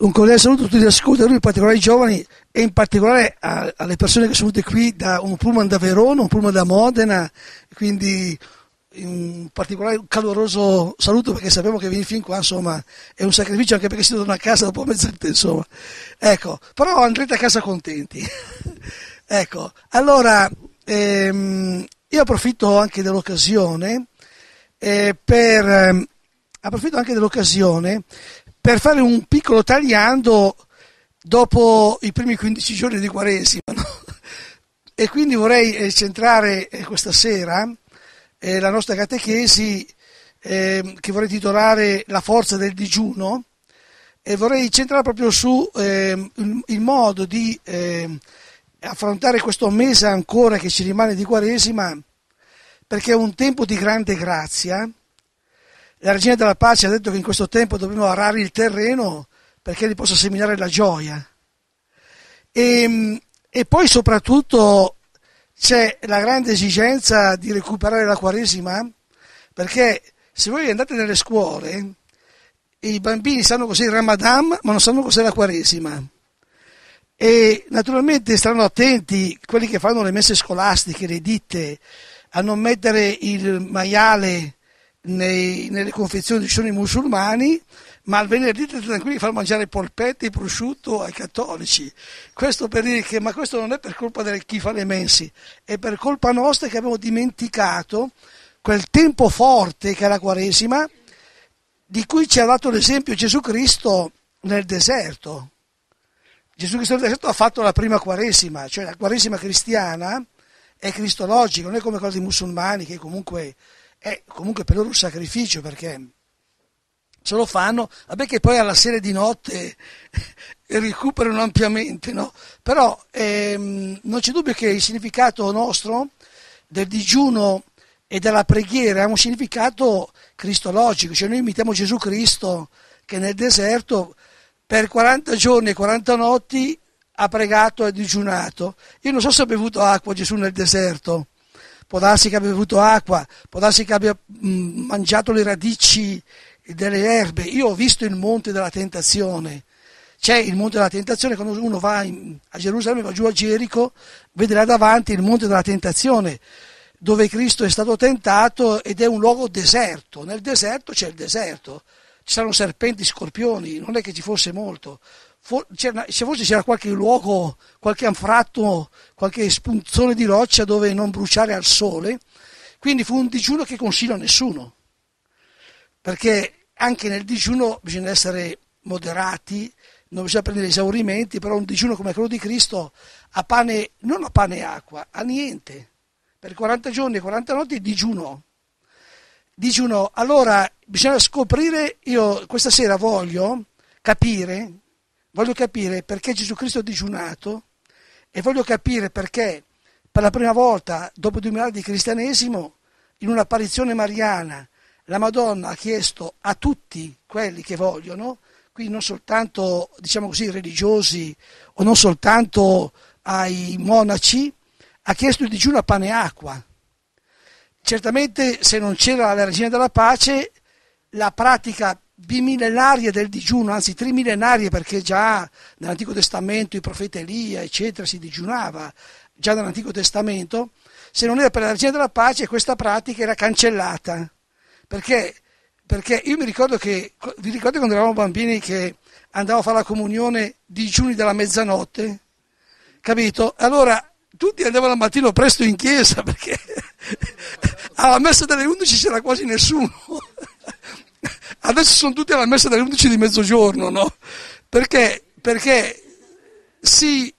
Un cordiale saluto a tutti gli ascoltatori, in particolare ai giovani e in particolare a, alle persone che sono venute qui da un pullman da Verona, un pullman da Modena, quindi un particolare un caloroso saluto perché sappiamo che venire fin qua insomma è un sacrificio anche perché si torna a casa dopo mezz'ora insomma ecco però andrete a casa contenti ecco allora ehm, io approfitto anche dell'occasione eh, per ehm, approfitto anche dell'occasione per fare un piccolo tagliando dopo i primi 15 giorni di Quaresima. No? E quindi vorrei eh, centrare eh, questa sera eh, la nostra catechesi eh, che vorrei titolare La forza del digiuno e vorrei centrare proprio su eh, il, il, modo di ehm, affrontare questo mese ancora che ci rimane di Quaresima perché è un tempo di grande grazia la regina della pace ha detto che in questo tempo dobbiamo arare il terreno perché li possa seminare la gioia. E, ehm, e poi soprattutto c'è la grande esigenza di recuperare la Quaresima, perché se voi andate nelle scuole, i bambini sanno cos'è il Ramadan, ma non sanno cos'è la Quaresima. E naturalmente stanno attenti quelli che fanno le messe scolastiche, le ditte, a non mettere il maiale nei, nelle confezioni ci sono i musulmani, ma il venerdì state tranquilli far mangiare polpette e prosciutto ai cattolici. Questo per dire che, ma questo non è per colpa di chi fa le mensi, è per colpa nostra che abbiamo dimenticato quel tempo forte che è la Quaresima, di cui ci ha dato l'esempio Gesù Cristo nel deserto. Gesù Cristo nel deserto ha fatto la prima Quaresima, cioè la Quaresima cristiana è cristologica, non è come quella dei musulmani che comunque è comunque per loro un sacrificio perché ce lo fanno, vabbè che poi alla sera di notte recuperano ampiamente, no? però ehm, non c'è dubbio che il significato nostro del digiuno e della preghiera ha un significato cristologico, cioè noi imitiamo Gesù Cristo che nel deserto per 40 giorni e 40 notti ha pregato e digiunato. Io non so se ha bevuto acqua Gesù nel deserto, può darsi che abbia bevuto acqua, può darsi che abbia mangiato le radici delle erbe. Io ho visto il monte della tentazione. C'è il monte della tentazione, quando uno va in, a Gerusalemme, va giù a Gerico, vedrà davanti il monte della tentazione, dove Cristo è stato tentato ed è un luogo deserto. Nel deserto c'è il deserto, ci saranno serpenti, scorpioni, non è che ci fosse molto. For, se forse c'era qualche luogo, qualche anfratto, qualche spunzone di roccia dove non bruciare al sole, quindi fu un digiuno che consiglio a nessuno, perché anche nel digiuno bisogna essere moderati, non bisogna prendere esaurimenti, però un digiuno come quello di Cristo a pane, non a pane e acqua, a niente. Per 40 giorni e 40 notti digiuno. Digiuno, allora bisogna scoprire, io questa sera voglio capire voglio capire perché Gesù Cristo ha digiunato e voglio capire perché per la prima volta dopo duemila anni di cristianesimo, in un'apparizione mariana, la Madonna ha chiesto a tutti quelli che vogliono, quindi non soltanto diciamo così religiosi o non soltanto ai monaci, ha chiesto il digiuno a pane e acqua. Certamente se non c'era la regina della pace, la pratica bimillenarie del digiuno, anzi trimillenarie perché già nell'Antico Testamento i profeti Elia, eccetera, si digiunava, già nell'Antico Testamento, se non era per la regina della pace questa pratica era cancellata. Perché? Perché io mi ricordo che, vi ricordo quando eravamo bambini che andavamo a fare la comunione digiuni della mezzanotte? Capito? Allora tutti andavano al mattino presto in chiesa perché alla messa delle 11 c'era quasi nessuno adesso sono tutti alla messa delle 11 di mezzogiorno, no? Perché, perché si,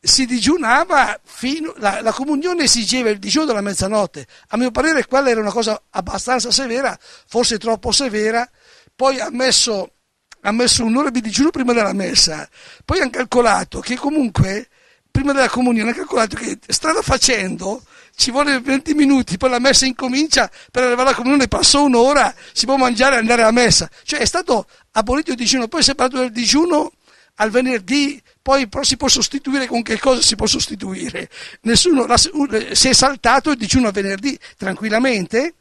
si, digiunava fino, la, la comunione esigeva il digiuno della mezzanotte, a mio parere quella era una cosa abbastanza severa, forse troppo severa, poi ha messo, ha messo un'ora di digiuno prima della messa, poi hanno calcolato che comunque prima della comunione hanno calcolato che strada facendo ci vuole 20 minuti, poi la messa incomincia, per arrivare alla comunione passò un'ora, si può mangiare e andare a messa. Cioè è stato abolito il digiuno, poi separato dal digiuno al venerdì, poi però si può sostituire con che cosa si può sostituire? Nessuno la, eh, si è saltato il digiuno al venerdì tranquillamente,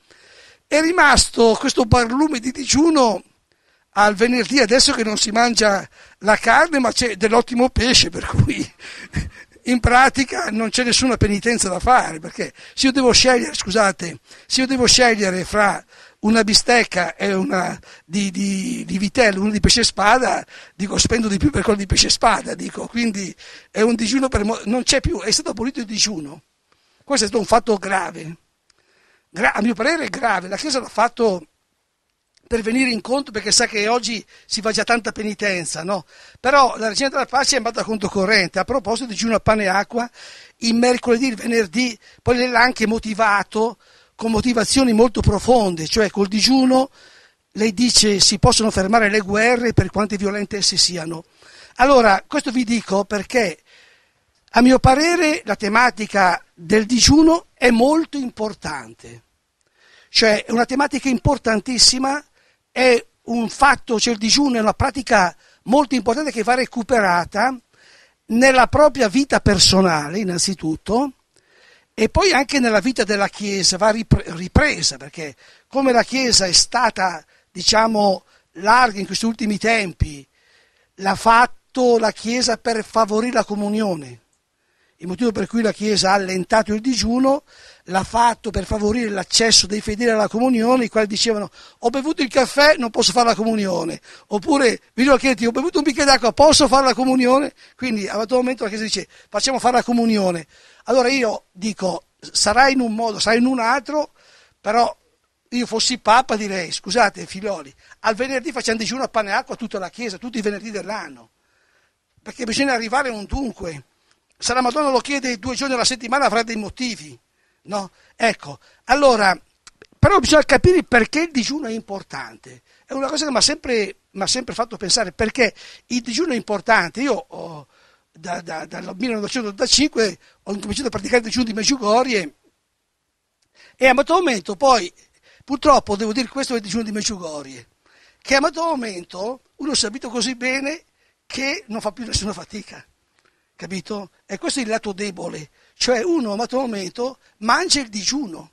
è rimasto questo barlume di digiuno al venerdì adesso che non si mangia la carne ma c'è dell'ottimo pesce per cui in pratica non c'è nessuna penitenza da fare, perché se io devo scegliere, scusate, se io devo scegliere fra una bistecca e una di, di, di vitello, una di pesce spada, dico spendo di più per quello di pesce spada, dico, quindi è un digiuno per... non c'è più, è stato abolito il digiuno. Questo è stato un fatto grave, Gra- a mio parere è grave, la Chiesa l'ha fatto per venire incontro, perché sa che oggi si fa già tanta penitenza, no? Però la Regina della Pace è andata a conto corrente. A proposito di Giuno a Pane e Acqua, il mercoledì, il venerdì, poi l'ha anche motivato con motivazioni molto profonde, cioè col digiuno lei dice si possono fermare le guerre per quante violente esse siano. Allora, questo vi dico perché a mio parere la tematica del digiuno è molto importante, cioè è una tematica importantissima è un fatto cioè il digiuno è una pratica molto importante che va recuperata nella propria vita personale innanzitutto e poi anche nella vita della Chiesa va ripresa perché come la Chiesa è stata diciamo larga in questi ultimi tempi l'ha fatto la Chiesa per favorire la comunione il motivo per cui la Chiesa ha allentato il digiuno l'ha fatto per favorire l'accesso dei fedeli alla comunione, i quali dicevano ho bevuto il caffè, non posso fare la comunione, oppure video al chiedere ho bevuto un bicchiere d'acqua, posso fare la comunione? Quindi a un certo momento la Chiesa dice facciamo fare la comunione. Allora io dico sarà in un modo, sarà in un altro, però io fossi Papa direi scusate figlioli, al venerdì facciamo digiuno a pane e acqua a tutta la Chiesa, tutti i venerdì dell'anno, perché bisogna arrivare a un dunque. Se la Madonna lo chiede due giorni alla settimana avrà dei motivi. No? Ecco, allora, però bisogna capire perché il digiuno è importante. È una cosa che mi ha sempre, sempre, fatto pensare perché il digiuno è importante. Io ho, da, da, dal 1985 ho incominciato a praticare il digiuno di Meggiugorie e a un certo momento poi, purtroppo devo dire questo è il digiuno di Meggiugorie, che a un certo momento uno si è abituato così bene che non fa più nessuna fatica. Capito? E questo è il lato debole. Cioè uno a un momento mangia il digiuno.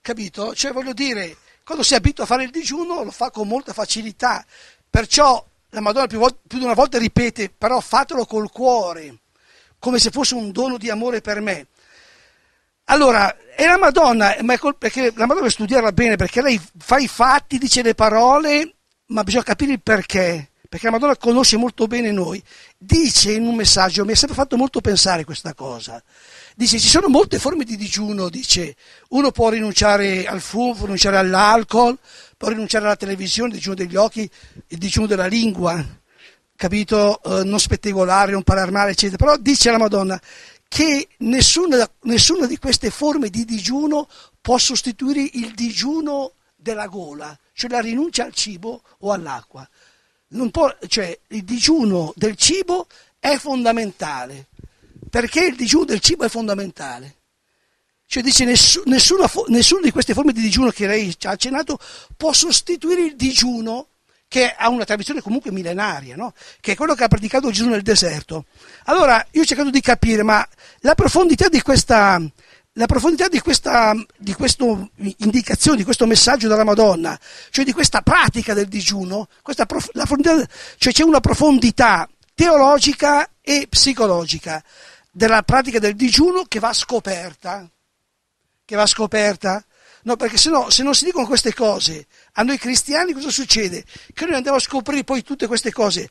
Capito? Cioè voglio dire, quando si abitua a fare il digiuno lo fa con molta facilità. Perciò la Madonna più, più di una volta ripete, però fatelo col cuore, come se fosse un dono di amore per me. Allora, è la Madonna, ma è col, perché la Madonna deve studiarla bene, perché lei fa i fatti, dice le parole, ma bisogna capire il perché perché la Madonna conosce molto bene noi, dice in un messaggio, mi ha sempre fatto molto pensare questa cosa, dice ci sono molte forme di digiuno, dice uno può rinunciare al fumo, può rinunciare all'alcol, può rinunciare alla televisione, il digiuno degli occhi, il digiuno della lingua, capito, eh, non spettegolare, non parlare male, eccetera, però dice la Madonna che nessuna, nessuna di queste forme di digiuno può sostituire il digiuno della gola, cioè la rinuncia al cibo o all'acqua può, cioè, il digiuno del cibo è fondamentale. Perché il digiuno del cibo è fondamentale? Cioè dice nessuna, nessuna di queste forme di digiuno che lei ci ha accennato può sostituire il digiuno che ha una tradizione comunque millenaria, no? che è quello che ha praticato Gesù nel deserto. Allora io ho cercato di capire, ma la profondità di questa la profondità di questa, di questo indicazione, di questo messaggio della Madonna, cioè di questa pratica del digiuno, prof, cioè c'è una profondità teologica e psicologica della pratica del digiuno che va scoperta, che va scoperta. No, perché se no, se non si dicono queste cose a noi cristiani, cosa succede? Che noi andiamo a scoprire poi tutte queste cose,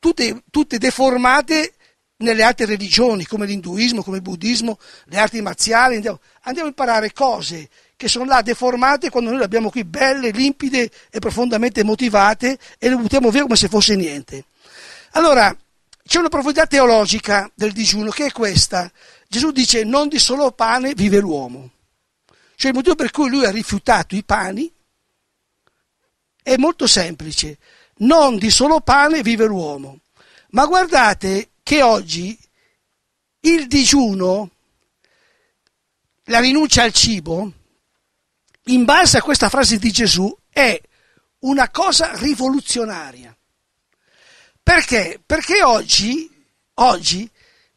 tutte, tutte deformate nelle altre religioni come l'induismo, come il buddismo, le arti marziali, andiamo, andiamo a imparare cose che sono là deformate quando noi le abbiamo qui belle, limpide e profondamente motivate e le buttiamo via come se fosse niente. Allora, c'è una profondità teologica del digiuno che è questa. Gesù dice non di solo pane vive l'uomo. Cioè il motivo per cui lui ha rifiutato i pani è molto semplice. Non di solo pane vive l'uomo. Ma guardate che oggi il digiuno, la rinuncia al cibo, in base a questa frase di Gesù, è una cosa rivoluzionaria. Perché? Perché oggi, oggi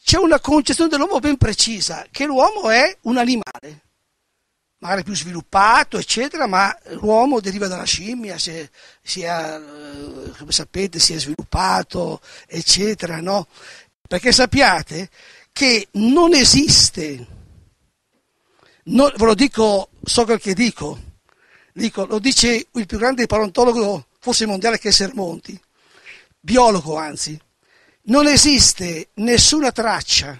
c'è una concezione dell'uomo ben precisa, che l'uomo è un animale, magari più sviluppato, eccetera, ma l'uomo deriva dalla scimmia, si è, si è, eh, come sapete si è sviluppato, eccetera, no? Perché sappiate che non esiste, non, ve lo dico, so quel che dico, dico, lo dice il più grande paleontologo, forse mondiale, che è Sermonti, biologo anzi, non esiste nessuna traccia,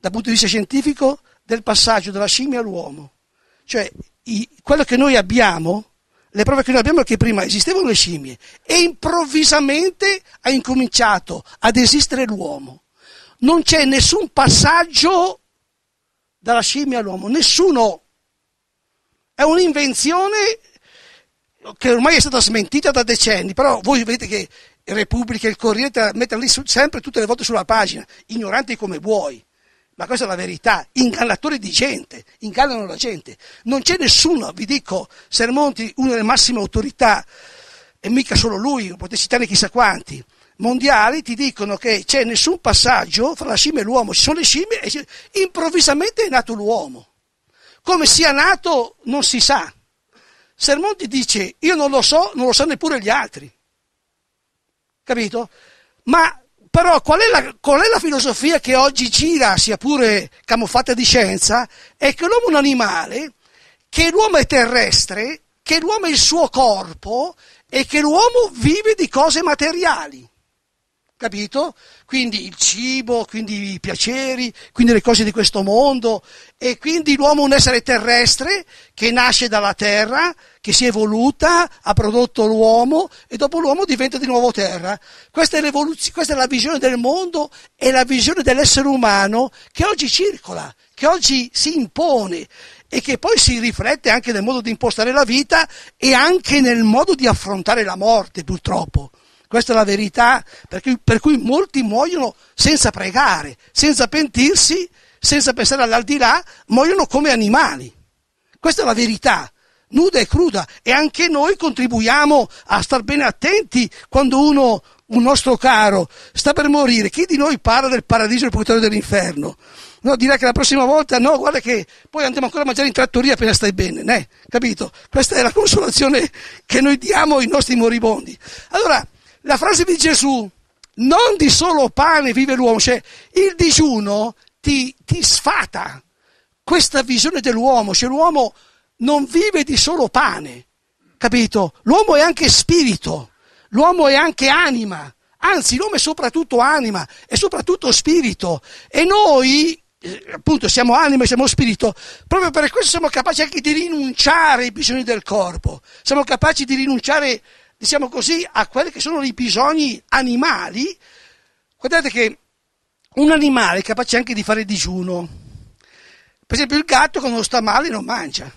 dal punto di vista scientifico, del passaggio dalla scimmia all'uomo. Cioè, i, quello che noi abbiamo le prove che noi abbiamo è che prima esistevano le scimmie e improvvisamente ha incominciato ad esistere l'uomo. Non c'è nessun passaggio dalla scimmia all'uomo, nessuno. È un'invenzione che ormai è stata smentita da decenni, però voi vedete che Repubblica e il Corriere mettono lì sempre tutte le volte sulla pagina, ignoranti come vuoi ma questa è la verità, ingannatori di gente, ingannano la gente. Non c'è nessuno, vi dico, Sermonti, una delle massime autorità, e mica solo lui, potete citare chissà quanti, mondiali, ti dicono che c'è nessun passaggio fra la scimmia e l'uomo, ci sono le scimmie e improvvisamente è nato l'uomo. Come sia nato non si sa. Sermonti dice, io non lo so, non lo sanno neppure gli altri. Capito? Ma però qual è, la, qual è, la, filosofia che oggi gira, sia pure camuffata di scienza, è che l'uomo è un animale, che l'uomo è terrestre, che l'uomo è il suo corpo e che l'uomo vive di cose materiali capito? Quindi il cibo, quindi i piaceri, quindi le cose di questo mondo e quindi l'uomo è un essere terrestre che nasce dalla terra, che si è evoluta, ha prodotto l'uomo e dopo l'uomo diventa di nuovo terra. Questa è, questa è la visione del mondo e la visione dell'essere umano che oggi circola, che oggi si impone e che poi si riflette anche nel modo di impostare la vita e anche nel modo di affrontare la morte purtroppo. Questa è la verità per cui, per cui molti muoiono senza pregare, senza pentirsi, senza pensare all'aldilà, muoiono come animali. Questa è la verità nuda e cruda e anche noi contribuiamo a star bene attenti quando uno, un nostro caro, sta per morire. Chi di noi parla del paradiso e del purgatorio dell'inferno? No, direi che la prossima volta no, guarda che poi andiamo ancora a mangiare in trattoria appena stai bene, né? capito? Questa è la consolazione che noi diamo ai nostri moribondi. Allora, la frase di Gesù, non di solo pane vive l'uomo, cioè il digiuno ti, ti sfata questa visione dell'uomo, cioè l'uomo non vive di solo pane, capito? L'uomo è anche spirito, l'uomo è anche anima, anzi l'uomo è soprattutto anima, è soprattutto spirito e noi eh, appunto siamo anima e siamo spirito, proprio per questo siamo capaci anche di rinunciare ai bisogni del corpo, siamo capaci di rinunciare diciamo così, a quelli che sono i bisogni animali, guardate che un animale è capace anche di fare digiuno. Per esempio il gatto quando sta male non mangia.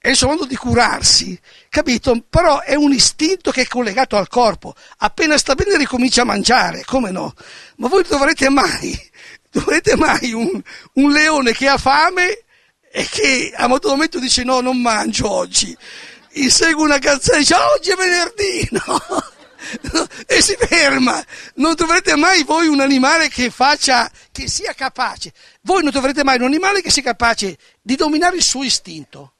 È il suo modo di curarsi, capito? Però è un istinto che è collegato al corpo. Appena sta bene ricomincia a mangiare, come no? Ma voi dovrete mai, dovrete mai un, un leone che ha fame e che a un certo momento dice no, non mangio oggi gli segue una canzone, dice ah, oggi è venerdì, no? e si ferma. Non dovrete mai voi un animale che faccia, che sia capace. Voi non dovrete mai un animale che sia capace di dominare il suo istinto.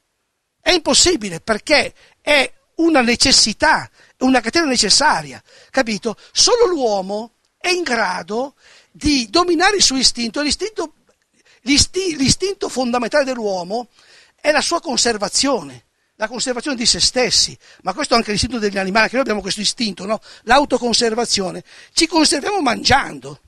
È impossibile perché è una necessità, è una catena necessaria, capito? Solo l'uomo è in grado di dominare il suo istinto. L'istinto, l'istinto fondamentale dell'uomo è la sua conservazione la conservazione di se stessi, ma questo è anche l'istinto degli animali, anche noi abbiamo questo istinto, no? l'autoconservazione, ci conserviamo mangiando,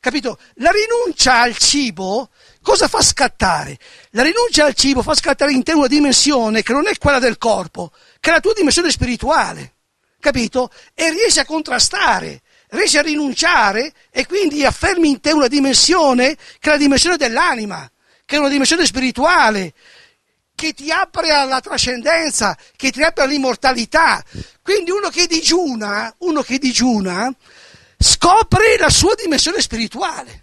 capito? La rinuncia al cibo cosa fa scattare? La rinuncia al cibo fa scattare in te una dimensione che non è quella del corpo, che è la tua dimensione spirituale, capito? E riesci a contrastare, riesci a rinunciare e quindi affermi in te una dimensione che è la dimensione dell'anima, che è una dimensione spirituale, che ti apre alla trascendenza, che ti apre all'immortalità. Quindi uno che digiuna, uno che digiuna, scopre la sua dimensione spirituale,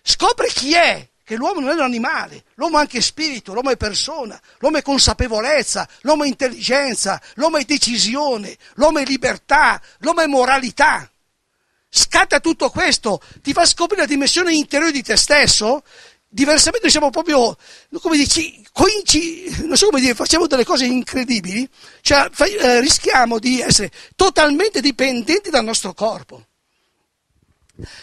scopre chi è, che l'uomo non è un animale, l'uomo è anche spirito, l'uomo è persona, l'uomo è consapevolezza, l'uomo è intelligenza, l'uomo è decisione, l'uomo è libertà, l'uomo è moralità. Scatta tutto questo, ti fa scoprire la dimensione interiore di te stesso diversamente siamo proprio, come dici, coinci, non so come dire, facciamo delle cose incredibili, cioè eh, rischiamo di essere totalmente dipendenti dal nostro corpo.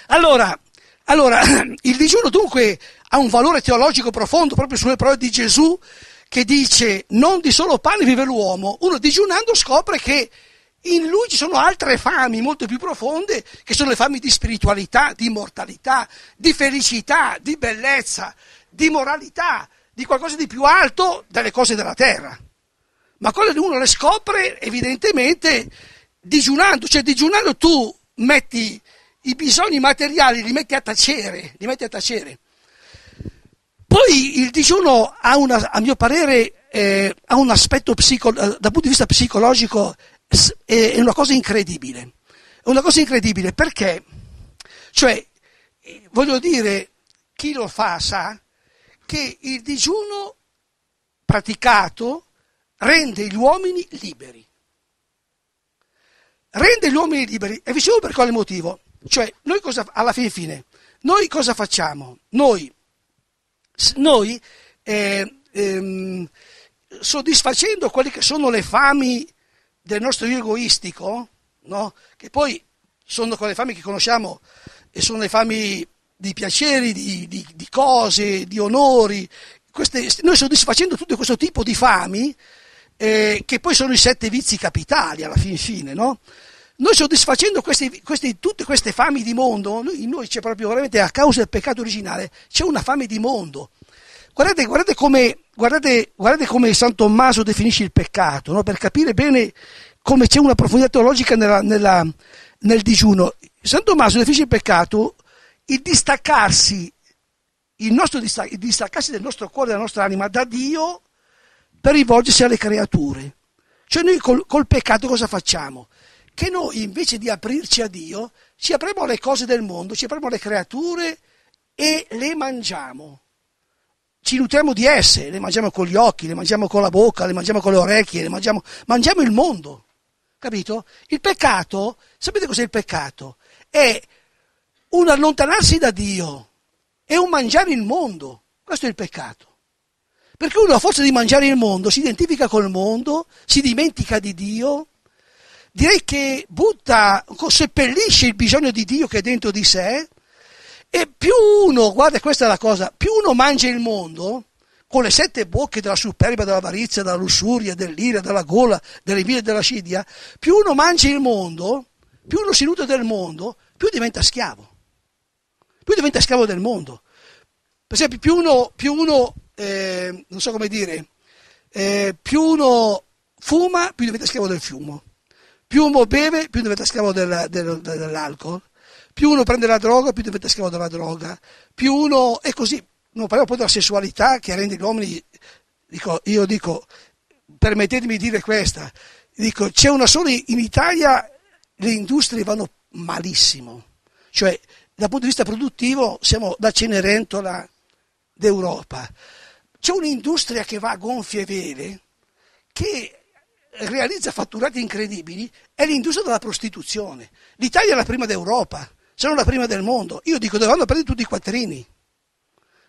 Allora, allora, il digiuno dunque ha un valore teologico profondo proprio sulle parole di Gesù che dice non di solo pane vive l'uomo, uno digiunando scopre che in lui ci sono altre fami molto più profonde che sono le fami di spiritualità, di immortalità, di felicità, di bellezza, di moralità, di qualcosa di più alto delle cose della terra. Ma quelle uno le scopre evidentemente digiunando, cioè digiunando tu metti i bisogni materiali, li metti a tacere, li metti a tacere. Poi il digiuno ha una, a mio parere, eh, ha un aspetto psico, eh, dal punto di vista psicologico è una cosa incredibile. È una cosa incredibile perché, cioè, eh, voglio dire, chi lo fa sa che il digiuno praticato rende gli uomini liberi. Rende gli uomini liberi. E vi dicevo per quale motivo. Cioè, noi cosa, alla fine fine, noi cosa facciamo? Noi, noi eh, ehm, soddisfacendo quelle che sono le fami del nostro io egoistico, no? che poi sono quelle fami che conosciamo e sono le fami di piaceri, di, di, di cose, di onori. Queste, noi soddisfacendo tutto questo tipo di fami, eh, che poi sono i sette vizi capitali alla fin fine, no? Noi soddisfacendo questi, questi, tutte queste fami di mondo, noi, in noi c'è proprio veramente a causa del peccato originale, c'è una fame di mondo Guardate, guardate, come, guardate, guardate come San Tommaso definisce il peccato, no? per capire bene come c'è una profondità teologica nella, nella, nel digiuno. San Tommaso definisce il peccato il distaccarsi, il, nostro il distaccarsi del nostro cuore, della nostra anima da Dio per rivolgersi alle creature. Cioè noi col, col peccato cosa facciamo? Che noi invece di aprirci a Dio ci apriamo alle cose del mondo, ci apriamo alle creature e le mangiamo ci nutriamo di esse, le mangiamo con gli occhi, le mangiamo con la bocca, le mangiamo con le orecchie, le mangiamo, mangiamo il mondo, capito? Il peccato, sapete cos'è il peccato? È un allontanarsi da Dio, è un mangiare il mondo, questo è il peccato. Perché uno a forza di mangiare il mondo si identifica col mondo, si dimentica di Dio, direi che butta, seppellisce il bisogno di Dio che è dentro di sé, e più uno, guarda questa è la cosa, più uno mangia il mondo, con le sette bocche della superba, dell'avarizia, della lussuria, dell'ira, della gola, delle dell'invidia e della scidia, più uno mangia il mondo, più uno si nutre del mondo, più diventa schiavo. Più diventa schiavo del mondo. Per esempio, più uno, più uno eh, non so come dire, eh, più uno fuma, più diventa schiavo del fumo. Più uno beve, più diventa schiavo del, del, dell'alcol più uno prende la droga, più diventa schiavo della droga, più uno è così. Non parliamo poi della sessualità che rende gli uomini, dico, io dico, permettetemi di dire questa, dico, c'è una sola, in Italia le industrie vanno malissimo, cioè dal punto di vista produttivo siamo la Cenerentola d'Europa. C'è un'industria che va a gonfie vele, che realizza fatturati incredibili, è l'industria della prostituzione. L'Italia è la prima d'Europa. Sono la prima del mondo. Io dico, dovevano prendere tutti i quattrini.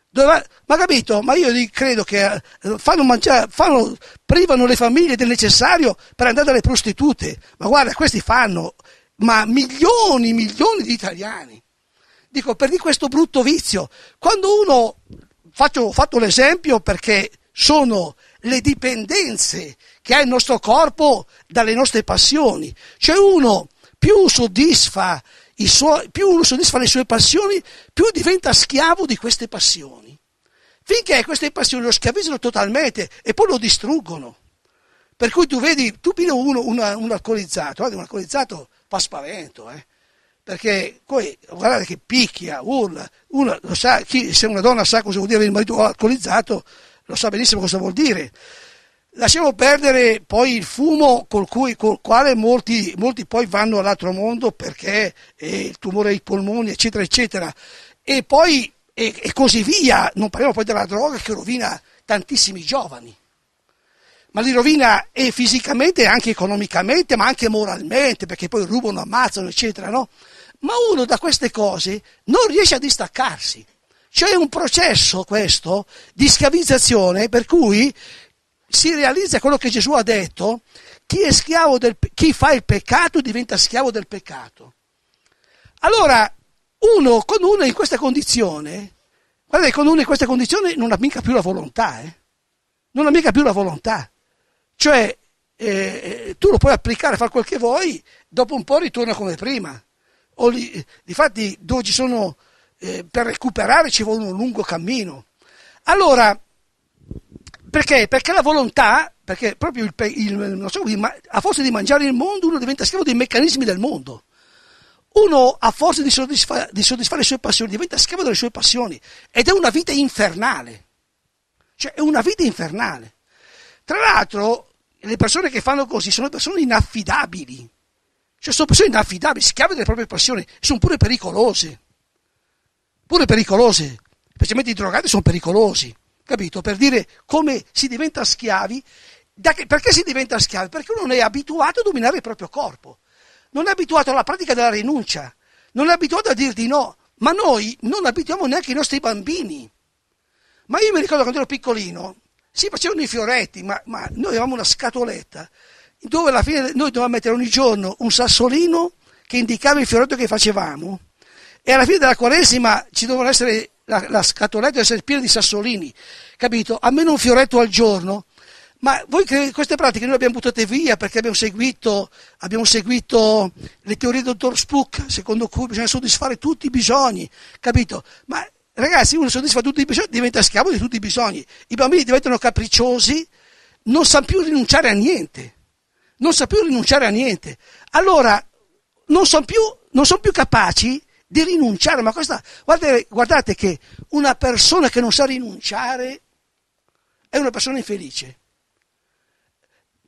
Doveva... Ma capito? Ma io credo che eh, fanno mangiare, fanno... privano le famiglie del necessario per andare dalle prostitute. Ma guarda, questi fanno, ma milioni, milioni di italiani. Dico, per di questo brutto vizio. Quando uno, faccio, fatto l'esempio perché sono le dipendenze che ha il nostro corpo dalle nostre passioni. Cioè uno più soddisfa suoi, più uno soddisfa le sue passioni, più diventa schiavo di queste passioni. Finché queste passioni lo schiavizzano totalmente e poi lo distruggono. Per cui tu vedi, tu pigli uno, una, un alcolizzato, guarda, un alcolizzato fa spavento, eh? perché poi guardate che picchia, urla, uno lo sa, chi, se una donna sa cosa vuol dire il marito alcolizzato, lo sa benissimo cosa vuol dire. Lasciamo perdere poi il fumo col, cui, col quale molti, molti, poi vanno all'altro mondo perché eh, il tumore ai polmoni, eccetera, eccetera. E poi e, e, così via. Non parliamo poi della droga che rovina tantissimi giovani. Ma li rovina e fisicamente, anche economicamente, ma anche moralmente, perché poi rubano, ammazzano, eccetera, no? Ma uno da queste cose non riesce a distaccarsi. Cioè è un processo questo di schiavizzazione per cui si realizza quello che Gesù ha detto, chi, è schiavo del, chi fa il peccato diventa schiavo del peccato. Allora, uno con uno in questa condizione, guardate, con uno in questa condizione non ha mica più la volontà, eh? non ha mica più la volontà. Cioè, eh, eh tu lo puoi applicare, fare quel che vuoi, dopo un po' ritorna come prima. li, difatti, dove ci sono, eh, per recuperare ci vuole un lungo cammino. Allora, perché? Perché la volontà, perché proprio il, il, so, a forza di mangiare il mondo uno diventa schiavo dei meccanismi del mondo. Uno a forza di, soddisfa, di soddisfare le sue passioni diventa schiavo delle sue passioni ed è una vita infernale. Cioè è una vita infernale. Tra l'altro le persone che fanno così sono persone inaffidabili. Cioè sono persone inaffidabili, schiave delle proprie passioni, sono pure pericolose. Pure pericolose, specialmente i drogati sono pericolosi. Capito? Per dire come si diventa schiavi. Che, perché si diventa schiavi? Perché uno non è abituato a dominare il proprio corpo, non è abituato alla pratica della rinuncia, non è abituato a dir di no. Ma noi non abituiamo neanche i nostri bambini. Ma io mi ricordo quando ero piccolino, si facevano i fioretti, ma, ma noi avevamo una scatoletta dove alla fine noi dovevamo mettere ogni giorno un sassolino che indicava il fioretto che facevamo e alla fine della quaresima ci dovevano essere la, la scatoletta deve essere piena di sassolini, capito? Almeno un fioretto al giorno. Ma voi credete queste pratiche noi le abbiamo buttate via perché abbiamo seguito, abbiamo seguito le teorie del dottor Spook, secondo cui bisogna soddisfare tutti i bisogni, capito? Ma ragazzi, uno soddisfa tutti i bisogni, diventa schiavo di tutti i bisogni. I bambini diventano capricciosi, non sanno più rinunciare a niente. Non sanno più rinunciare a niente. Allora, non sono più, non son più capaci di rinunciare, ma questa, guardate, guardate che una persona che non sa rinunciare è una persona infelice.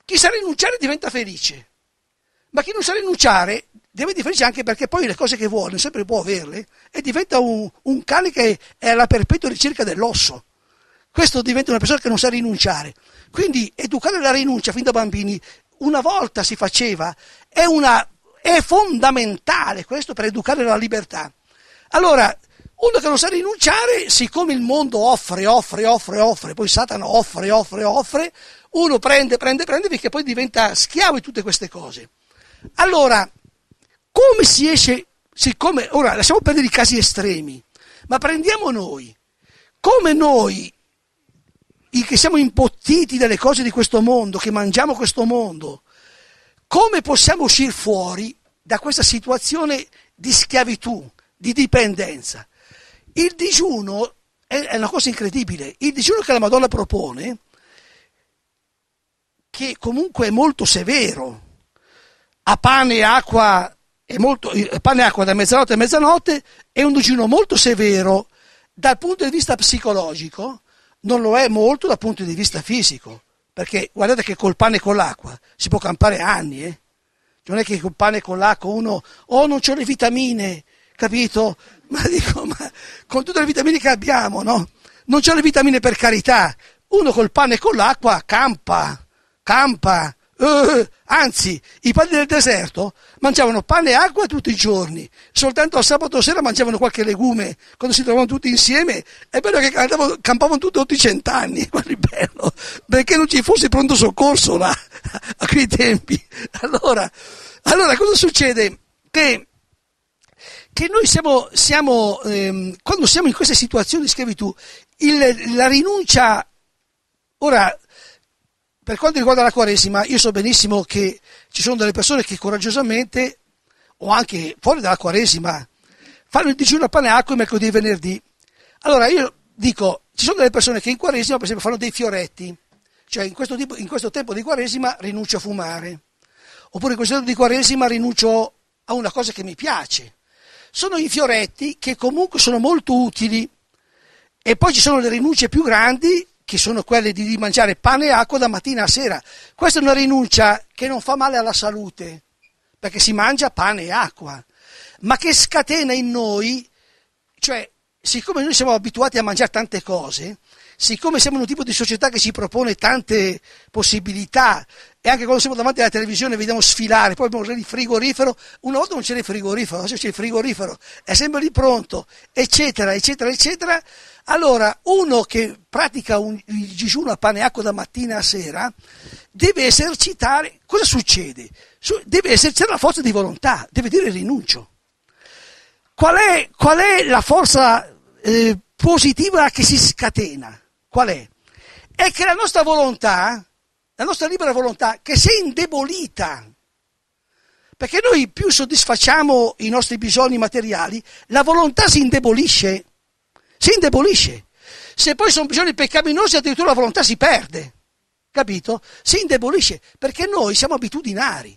Chi sa rinunciare diventa felice, ma chi non sa rinunciare diventa felice anche perché poi le cose che vuole sempre può averle e diventa un, un cane che è alla perpetua ricerca dell'osso. Questo diventa una persona che non sa rinunciare. Quindi educare la rinuncia fin da bambini una volta si faceva, è una è fondamentale questo per educare la libertà. Allora, uno che non sa rinunciare, siccome il mondo offre, offre, offre, offre, poi Satana offre, offre, offre, uno prende, prende, prende perché poi diventa schiavo di tutte queste cose. Allora, come si esce, siccome, ora lasciamo perdere i casi estremi, ma prendiamo noi, come noi che siamo impottiti dalle cose di questo mondo, che mangiamo questo mondo, come possiamo uscire fuori da questa situazione di schiavitù, di dipendenza? Il digiuno è una cosa incredibile. Il digiuno che la Madonna propone, che comunque è molto severo, a pane e acqua, molto, eh, pane e acqua da mezzanotte a mezzanotte, è un digiuno molto severo dal punto di vista psicologico, non lo è molto dal punto di vista fisico. Perché guardate che col pane e con l'acqua si può campare anni, eh? Cioè, non è che col pane e con l'acqua uno, oh non c'ho le vitamine, capito? Ma dico, ma con tutte le vitamine che abbiamo, no? Non c'ho le vitamine per carità. Uno col pane e con l'acqua campa, campa, Uh, anzi, i padri del deserto mangiavano pane e acqua tutti i giorni, soltanto a sabato sera mangiavano qualche legume quando si trovavano tutti insieme. È bello che andavano, campavano tutti i cent'anni, quello bello, perché non ci fosse pronto soccorso là, a quei tempi. Allora, allora cosa succede? Che, che noi siamo, siamo ehm, quando siamo in queste situazioni di schiavitù, la rinuncia, ora per quanto riguarda la Quaresima, io so benissimo che ci sono delle persone che coraggiosamente, o anche fuori dalla Quaresima, fanno il digiuno a pane e acqua mercoledì e venerdì. Allora io dico, ci sono delle persone che in Quaresima, per esempio, fanno dei fioretti, cioè in questo, tipo, in questo tempo di Quaresima rinuncio a fumare, oppure in questo tempo di Quaresima rinuncio a una cosa che mi piace. Sono i fioretti che comunque sono molto utili e poi ci sono le rinunce più grandi che sono quelle di mangiare pane e acqua da mattina a sera. Questa è una rinuncia che non fa male alla salute, perché si mangia pane e acqua, ma che scatena in noi, cioè siccome noi siamo abituati a mangiare tante cose, siccome siamo in un tipo di società che ci propone tante possibilità e anche quando siamo davanti alla televisione vediamo sfilare, poi abbiamo il frigorifero, una volta non c'era il frigorifero, adesso c'è il frigorifero, è sempre lì pronto, eccetera, eccetera, eccetera. Allora, uno che pratica un, il digiuno a pane e acqua da mattina a sera, deve esercitare, cosa succede? deve esercitare la forza di volontà, deve dire rinuncio. Qual è, qual è la forza eh, positiva che si scatena? Qual è? È che la nostra volontà la nostra libera volontà che si è indebolita. Perché noi più soddisfacciamo i nostri bisogni materiali, la volontà si indebolisce, si indebolisce. Se poi sono bisogni peccaminosi, addirittura la volontà si perde, capito? Si indebolisce, perché noi siamo abitudinari.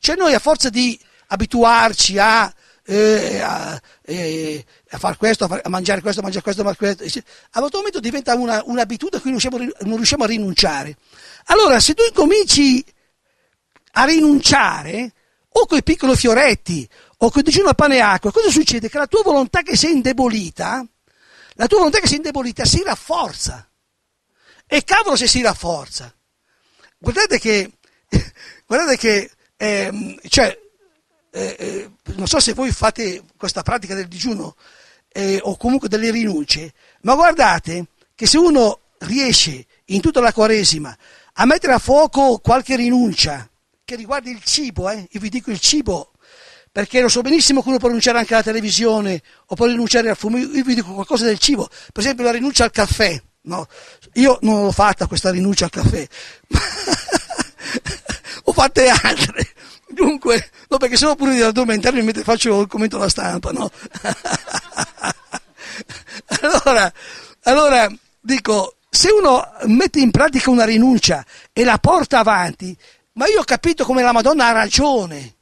Cioè noi a forza di abituarci a, eh, a eh, a fare questo, a, far, a, mangiare questo, a mangiare questo, a mangiare questo. A un certo momento diventa una, un'abitudine a cui non riusciamo, non riusciamo a rinunciare. Allora, se tu incominci a rinunciare, o con i piccoli fioretti, o con il digiuno a pane e acqua, cosa succede? Che la tua volontà che si è indebolita, la tua volontà che si è indebolita si rafforza. E cavolo se si rafforza. Guardate che, guardate che eh, cioè, eh, eh, non so se voi fate questa pratica del digiuno, eh, o comunque delle rinunce, ma guardate che se uno riesce in tutta la Quaresima a mettere a fuoco qualche rinuncia che riguarda il cibo, eh, io vi dico il cibo, perché lo so benissimo che uno può rinunciare anche alla televisione o può rinunciare al fumo, io vi dico qualcosa del cibo, per esempio la rinuncia al caffè, no, io non l'ho fatta questa rinuncia al caffè, ho fatte altre, Dunque, no, perché sennò pure di addormentarmi mentre faccio il commento alla stampa, no? allora, allora, dico, se uno mette in pratica una rinuncia e la porta avanti, ma io ho capito come la Madonna ha ragione.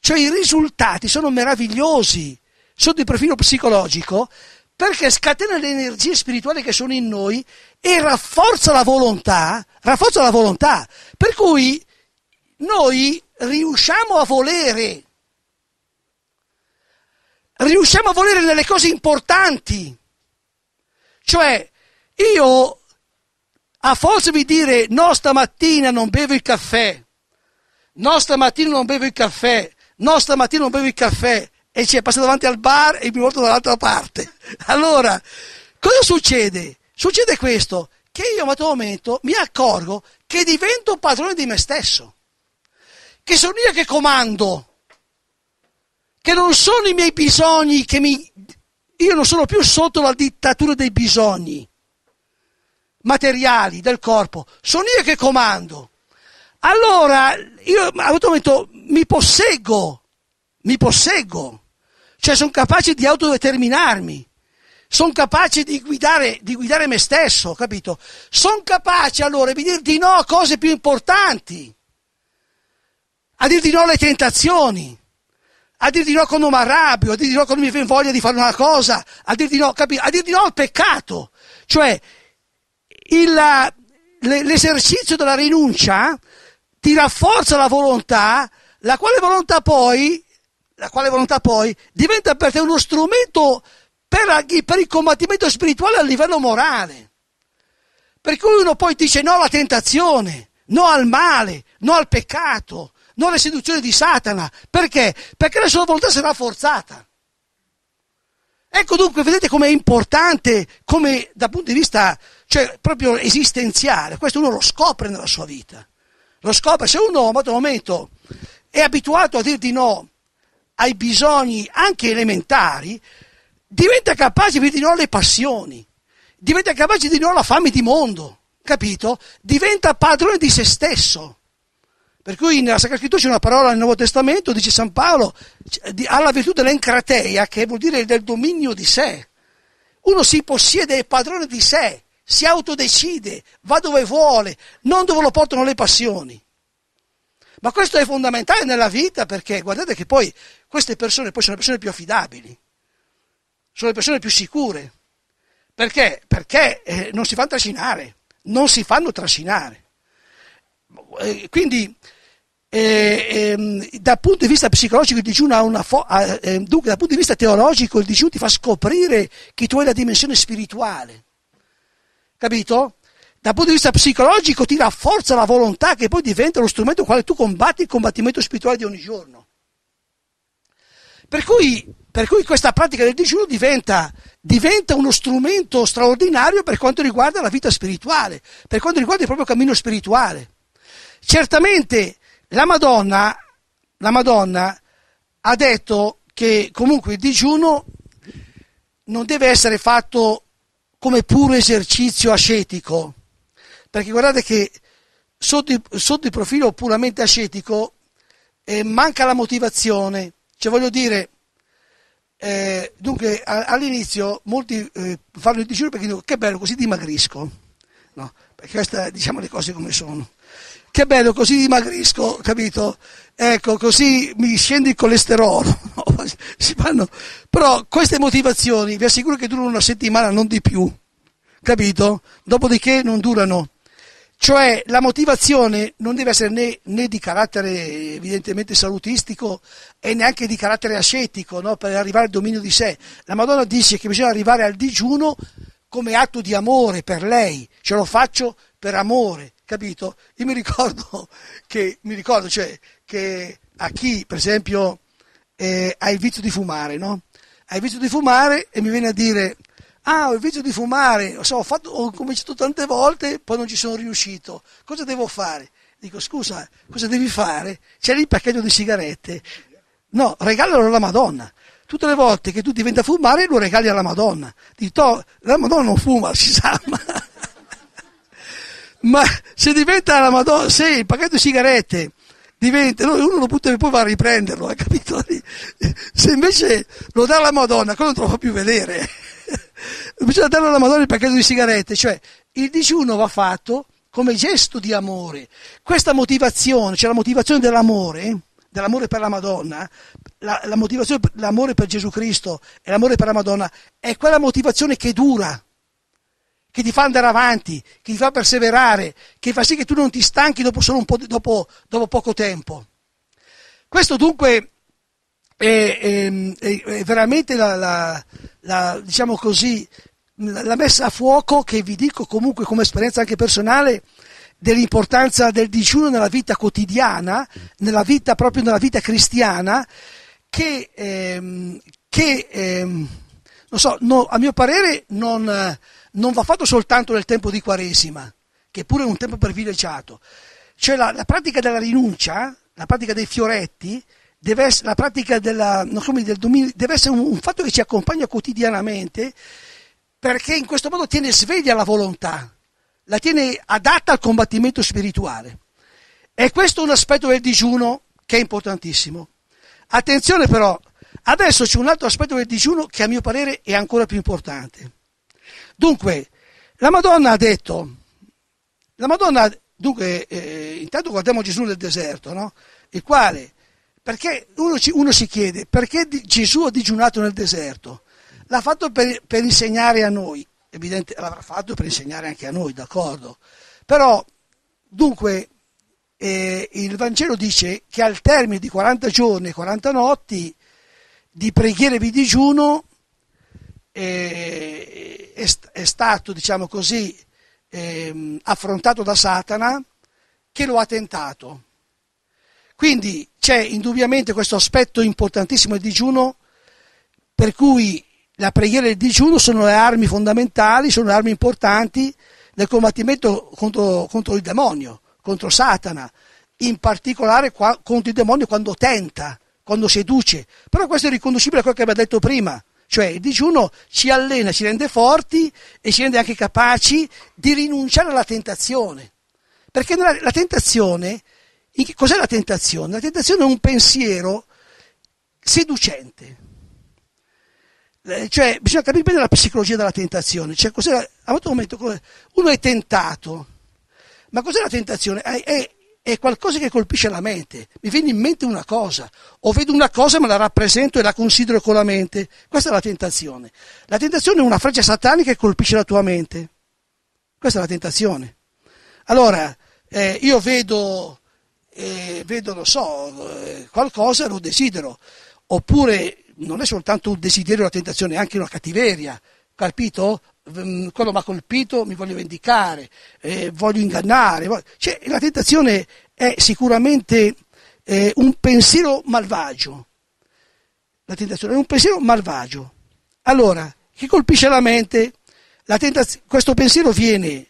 Cioè i risultati sono meravigliosi sotto il profilo psicologico perché scatena le energie spirituali che sono in noi e rafforza la volontà, rafforza la volontà. Per cui noi riusciamo a volere. Riusciamo a volere nelle cose importanti. Cioè, io a forza di dire no stamattina non bevo il caffè, no stamattina non bevo il caffè, no stamattina non bevo il caffè, e ci è passato davanti al bar e mi porto dall'altra parte. Allora, cosa succede? Succede questo, che io a un certo momento mi accorgo che divento padrone di me stesso che sono io che comando, che non sono i miei bisogni che mi... Io non sono più sotto la dittatura dei bisogni materiali del corpo, sono io che comando. Allora io a un momento mi posseggo, mi posseggo, cioè sono capace di autodeterminarmi, sono capace di guidare, di guidare me stesso, capito? Sono capace allora di dire di no a cose più importanti a dir di no alle tentazioni, a dir di no quando mi arrabbio, a dir di no quando mi viene voglia di fare una cosa, a dir di no, capito? A dir di no al peccato. Cioè, il, l'esercizio della rinuncia ti rafforza la volontà, la quale volontà poi, la quale volontà poi diventa per te uno strumento per, per il combattimento spirituale a livello morale. Per cui uno poi dice no alla tentazione, no al male, no al peccato, non le seduzioni di Satana. Perché? Perché la sua volontà sarà forzata. Ecco dunque, vedete com'è importante, come dal punto di vista cioè, proprio esistenziale, questo uno lo scopre nella sua vita. Lo scopre, se uno a un momento è abituato a dir di no ai bisogni anche elementari, diventa capace di dire di no alle passioni, diventa capace di dire no alla fame di mondo, capito? Diventa padrone di se stesso. Per cui nella Sacra Scrittura c'è una parola nel Nuovo Testamento, dice San Paolo, alla virtù dell'encrateia, che vuol dire del dominio di sé. Uno si possiede, è padrone di sé, si autodecide, va dove vuole, non dove lo portano le passioni. Ma questo è fondamentale nella vita perché guardate che poi queste persone poi sono le persone più affidabili, sono le persone più sicure. Perché? Perché eh, non si fanno trascinare, non si fanno trascinare. Eh, quindi eh, eh, dal punto di vista psicologico il digiuno ha una fo- eh, dunque dal punto di vista teologico il digiuno ti fa scoprire che tu hai la dimensione spirituale capito? Dal punto di vista psicologico ti rafforza la volontà che poi diventa lo strumento con il quale tu combatti il combattimento spirituale di ogni giorno per cui, per cui questa pratica del digiuno diventa, diventa uno strumento straordinario per quanto riguarda la vita spirituale per quanto riguarda il proprio cammino spirituale Certamente la Madonna, la Madonna ha detto che comunque il digiuno non deve essere fatto come puro esercizio ascetico, perché guardate che sotto, sotto il profilo puramente ascetico eh, manca la motivazione, cioè voglio dire, eh, dunque a, all'inizio molti eh, fanno il digiuno perché dicono che bello così dimagrisco, no, perché questa diciamo le cose come sono che bello, così dimagrisco, capito? Ecco, così mi scende il colesterolo. No, Però queste motivazioni vi assicuro che durano una settimana, non di più, capito? Dopodiché non durano. Cioè la motivazione non deve essere né, né di carattere evidentemente salutistico e neanche di carattere ascetico no? per arrivare al dominio di sé. La Madonna dice che bisogna arrivare al digiuno come atto di amore per lei, ce lo faccio per amore, capito? Io mi ricordo che, mi ricordo, cioè, che a chi, per esempio, eh, ha il vizio di fumare, no? Ha il vizio di fumare e mi viene a dire, ah, ho il vizio di fumare, so, ho, fatto, ho cominciato tante volte, poi non ci sono riuscito, cosa devo fare? Dico, scusa, cosa devi fare? C'è lì il pacchetto di sigarette. No, regalalo alla Madonna tutte le volte che tu diventi a fumare lo regali alla Madonna. Dico, la Madonna non fuma, si sa. Ma ma se diventa la Madonna, se il pacchetto di sigarette diventa, no, uno lo butta e poi va a riprenderlo, hai capito? Se invece lo dà alla Madonna, quello non te lo fa più vedere. Bisogna darlo alla Madonna il pacchetto di sigarette, cioè il digiuno va fatto come gesto di amore. Questa motivazione, cioè la motivazione dell'amore, dell'amore per la Madonna, la, la motivazione, l'amore per Gesù Cristo e l'amore per la Madonna, è quella motivazione che dura che ti fa andare avanti, che ti fa perseverare, che fa sì che tu non ti stanchi dopo, po di, dopo, dopo poco tempo. Questo dunque è, ehm, è, è veramente la, la, la, diciamo così, la messa a fuoco che vi dico comunque come esperienza anche personale dell'importanza del digiuno nella vita quotidiana, nella vita proprio nella vita cristiana, che, ehm, che ehm, non so, no, a mio parere non... Eh, non va fatto soltanto nel tempo di Quaresima, che pure è un tempo privilegiato. Cioè la, la pratica della rinuncia, la pratica dei fioretti, deve essere, la pratica della, come, del dominio, deve essere un, un fatto che ci accompagna quotidianamente perché in questo modo tiene sveglia la volontà, la tiene adatta al combattimento spirituale. E questo è un aspetto del digiuno che è importantissimo. Attenzione però, adesso c'è un altro aspetto del digiuno che a mio parere è ancora più importante. Dunque, la Madonna ha detto, la Madonna, dunque, eh, intanto guardiamo Gesù nel deserto, no? Il quale, perché uno, ci, uno si chiede, perché di, Gesù ha digiunato nel deserto? L'ha fatto per, per insegnare a noi, evidente, l'avrà fatto per insegnare anche a noi, d'accordo? Però, dunque, eh, il Vangelo dice che al termine di 40 giorni e 40 notti di preghiere e di digiuno eh, è, è, stato, diciamo così, eh, affrontato da Satana che lo ha tentato. Quindi c'è indubbiamente questo aspetto importantissimo del digiuno per cui la preghiera e il digiuno sono le armi fondamentali, sono le armi importanti nel combattimento contro, contro il demonio, contro Satana, in particolare qua, contro il demonio quando tenta, quando seduce. Però questo è riconducibile a quello che abbiamo detto prima. Cioè il digiuno ci allena, ci rende forti e ci rende anche capaci di rinunciare alla tentazione. Perché la tentazione, cos'è la tentazione? La tentazione è un pensiero seducente. Eh, cioè, bisogna capire bene la psicologia della tentazione. Cioè, cos'è la, a un certo momento uno è tentato, ma cos'è la tentazione? È, è è qualcosa che colpisce la mente, mi viene in mente una cosa, o vedo una cosa e me la rappresento e la considero con la mente, questa è la tentazione. La tentazione è una freccia satanica che colpisce la tua mente, questa è la tentazione. Allora, eh, io vedo, eh, vedo, lo so, eh, qualcosa e lo desidero, oppure non è soltanto un desiderio la tentazione, è anche una cattiveria, capito? Ehm, quello mi ha colpito, mi voglio vendicare, eh, voglio ingannare. Cioè, la tentazione è sicuramente eh, un pensiero malvagio. La tentazione è un pensiero malvagio. Allora, che colpisce la mente? La tentaz- questo pensiero viene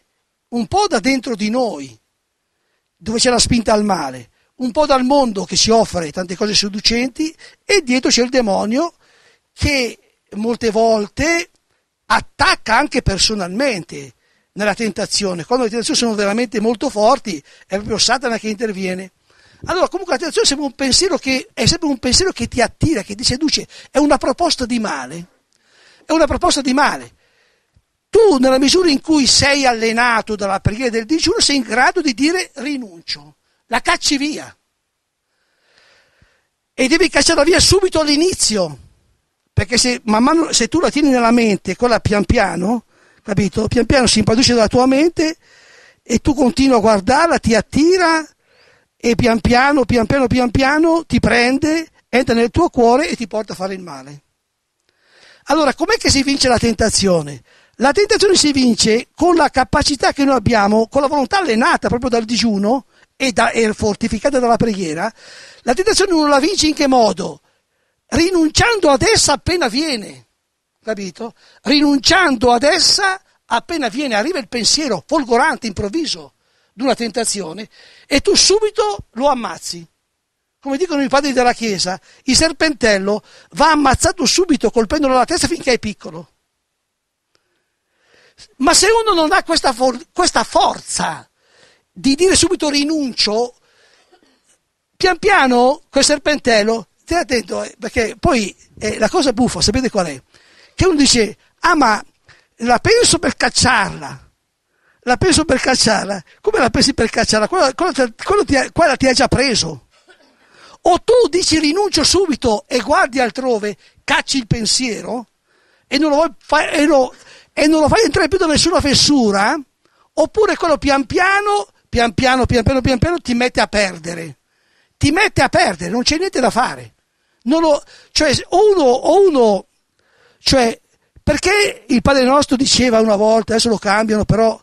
un po' da dentro di noi, dove c'è la spinta al male, un po' dal mondo che ci offre tante cose seducenti e dietro c'è il demonio che molte volte attacca anche personalmente nella tentazione, quando le tentazioni sono veramente molto forti, è proprio Satana che interviene. Allora, comunque, la tentazione è sempre un pensiero che, sempre un pensiero che ti attira, che ti seduce, è una proposta di male. È una proposta di male. Tu, nella misura in cui sei allenato dalla preghiera del digiuno, sei in grado di dire rinuncio, la cacci via. E devi cacciarla via subito all'inizio perché se, man mano, se tu la tieni nella mente, quella pian piano, capito? Pian piano si impadronisce dalla tua mente e tu continui a guardarla, ti attira e pian piano, pian piano, pian piano ti prende, entra nel tuo cuore e ti porta a fare il male. Allora, com'è che si vince la tentazione? La tentazione si vince con la capacità che noi abbiamo, con la volontà allenata proprio dal digiuno e, da, e fortificata dalla preghiera. La tentazione uno la vince in che modo? rinunciando ad essa appena viene, capito? Rinunciando ad essa appena viene, arriva il pensiero folgorante, improvviso, di una tentazione, e tu subito lo ammazzi. Come dicono i padri della Chiesa, il serpentello va ammazzato subito colpendolo alla testa finché è piccolo. Ma se uno non ha questa, for- questa forza di dire subito rinuncio, pian piano quel serpentello stai attento, eh, perché poi eh, la cosa buffa, sapete qual è? Che uno dice, ah ma la penso per cacciarla, la penso per cacciarla, come la pensi per cacciarla? Quella, quella, quella, ti, quella ti ha già preso. O tu dici rinuncio subito e guardi altrove, cacci il pensiero e non lo, fai, e lo, e non lo fai entrare più da nessuna fessura, oppure quello pian piano, pian piano, pian piano, pian piano ti mette a perdere ti mette a perdere, non c'è niente da fare. Non ho, cioè, o uno, uno, cioè, perché il Padre nostro diceva una volta, adesso lo cambiano, però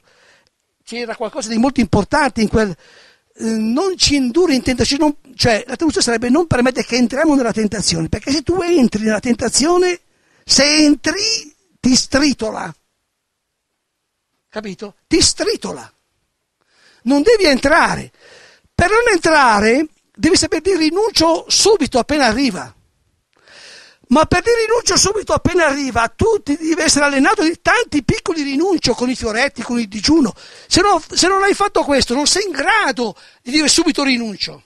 c'era qualcosa di molto importante in quel eh, non ci indurre in tentazione, non, cioè la traduzione sarebbe non permettere che entriamo nella tentazione, perché se tu entri nella tentazione, se entri ti stritola, capito? Ti stritola, non devi entrare. Per non entrare devi sapere dire rinuncio subito appena arriva. Ma per dire rinuncio subito appena arriva, tu devi essere allenato di tanti piccoli rinuncio con i fioretti, con il digiuno. Se, no, se non hai fatto questo, non sei in grado di dire subito rinuncio.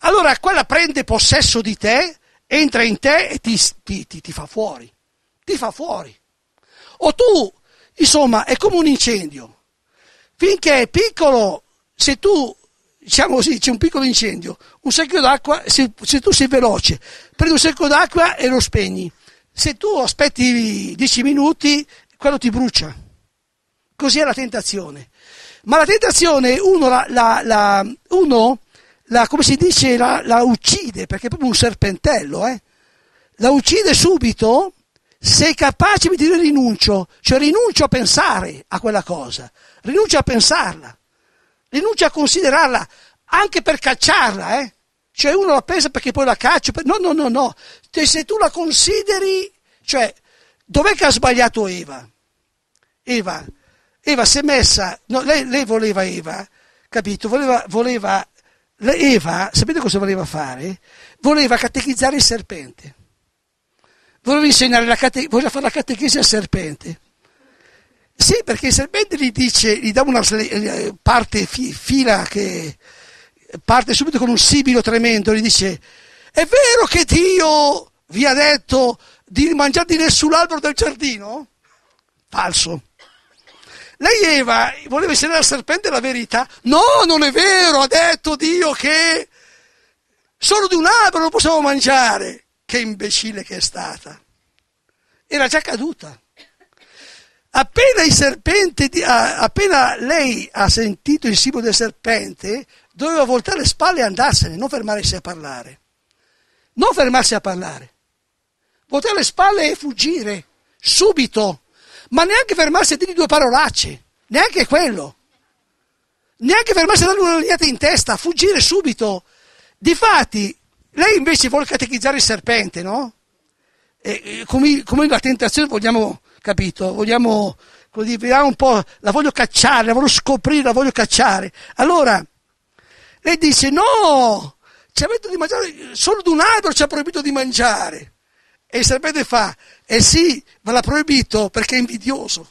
Allora quella prende possesso di te, entra in te e ti, ti, ti, ti fa fuori. Ti fa fuori. O tu, insomma, è come un incendio. Finché è piccolo, se tu diciamo così, c'è un piccolo incendio, un secchio d'acqua, se, se tu sei veloce, prendi un secchio d'acqua e lo spegni. Se tu aspetti dieci minuti, quello ti brucia. Così è la tentazione. Ma la tentazione uno la, la, la, uno la come si dice, la, uccide, perché è proprio un serpentello, eh? La uccide subito se è capace di dire rinuncio, cioè rinuncio a pensare a quella cosa, rinuncio a pensarla rinuncia a considerarla anche per cacciarla, eh? Cioè uno la pensa perché poi la caccia, no, no, no, no, se tu la consideri, cioè, dov'è che ha sbagliato Eva? Eva, Eva si è messa, no, lei, lei, voleva Eva, capito? Voleva, voleva, Eva, sapete cosa voleva fare? Voleva catechizzare il serpente, voleva insegnare la cate, voleva fare la catechesi al serpente. Sì, perché il serpente gli dice, gli dà una eh, parte fila che parte subito con un sibilo tremendo, gli dice, è vero che Dio vi ha detto di mangiare di nessun albero del giardino? Falso. Lei Eva voleva essere al serpente la verità? No, non è vero, ha detto Dio che solo di un albero lo possiamo mangiare. Che imbecille che è stata. Era già caduta. Appena, serpente, ah, appena lei ha sentito il simbolo del serpente, doveva voltare le spalle e andarsene, non fermarsi a parlare. Non fermarsi a parlare. Voltare le spalle e fuggire, subito. Ma neanche fermarsi a dirgli due parolacce, neanche quello. Neanche fermarsi a dargli una lignata in testa, fuggire subito. Difatti, lei invece vuole catechizzare il serpente, no? E, come, come la tentazione vogliamo capito? Vogliamo, vediamo un po', la voglio cacciare, la voglio scoprire, la voglio cacciare. Allora, lei dice no, ci ha detto di mangiare, solo di un albero ci ha proibito di mangiare. E il serpente fa, eh sì, ma l'ha proibito perché è invidioso.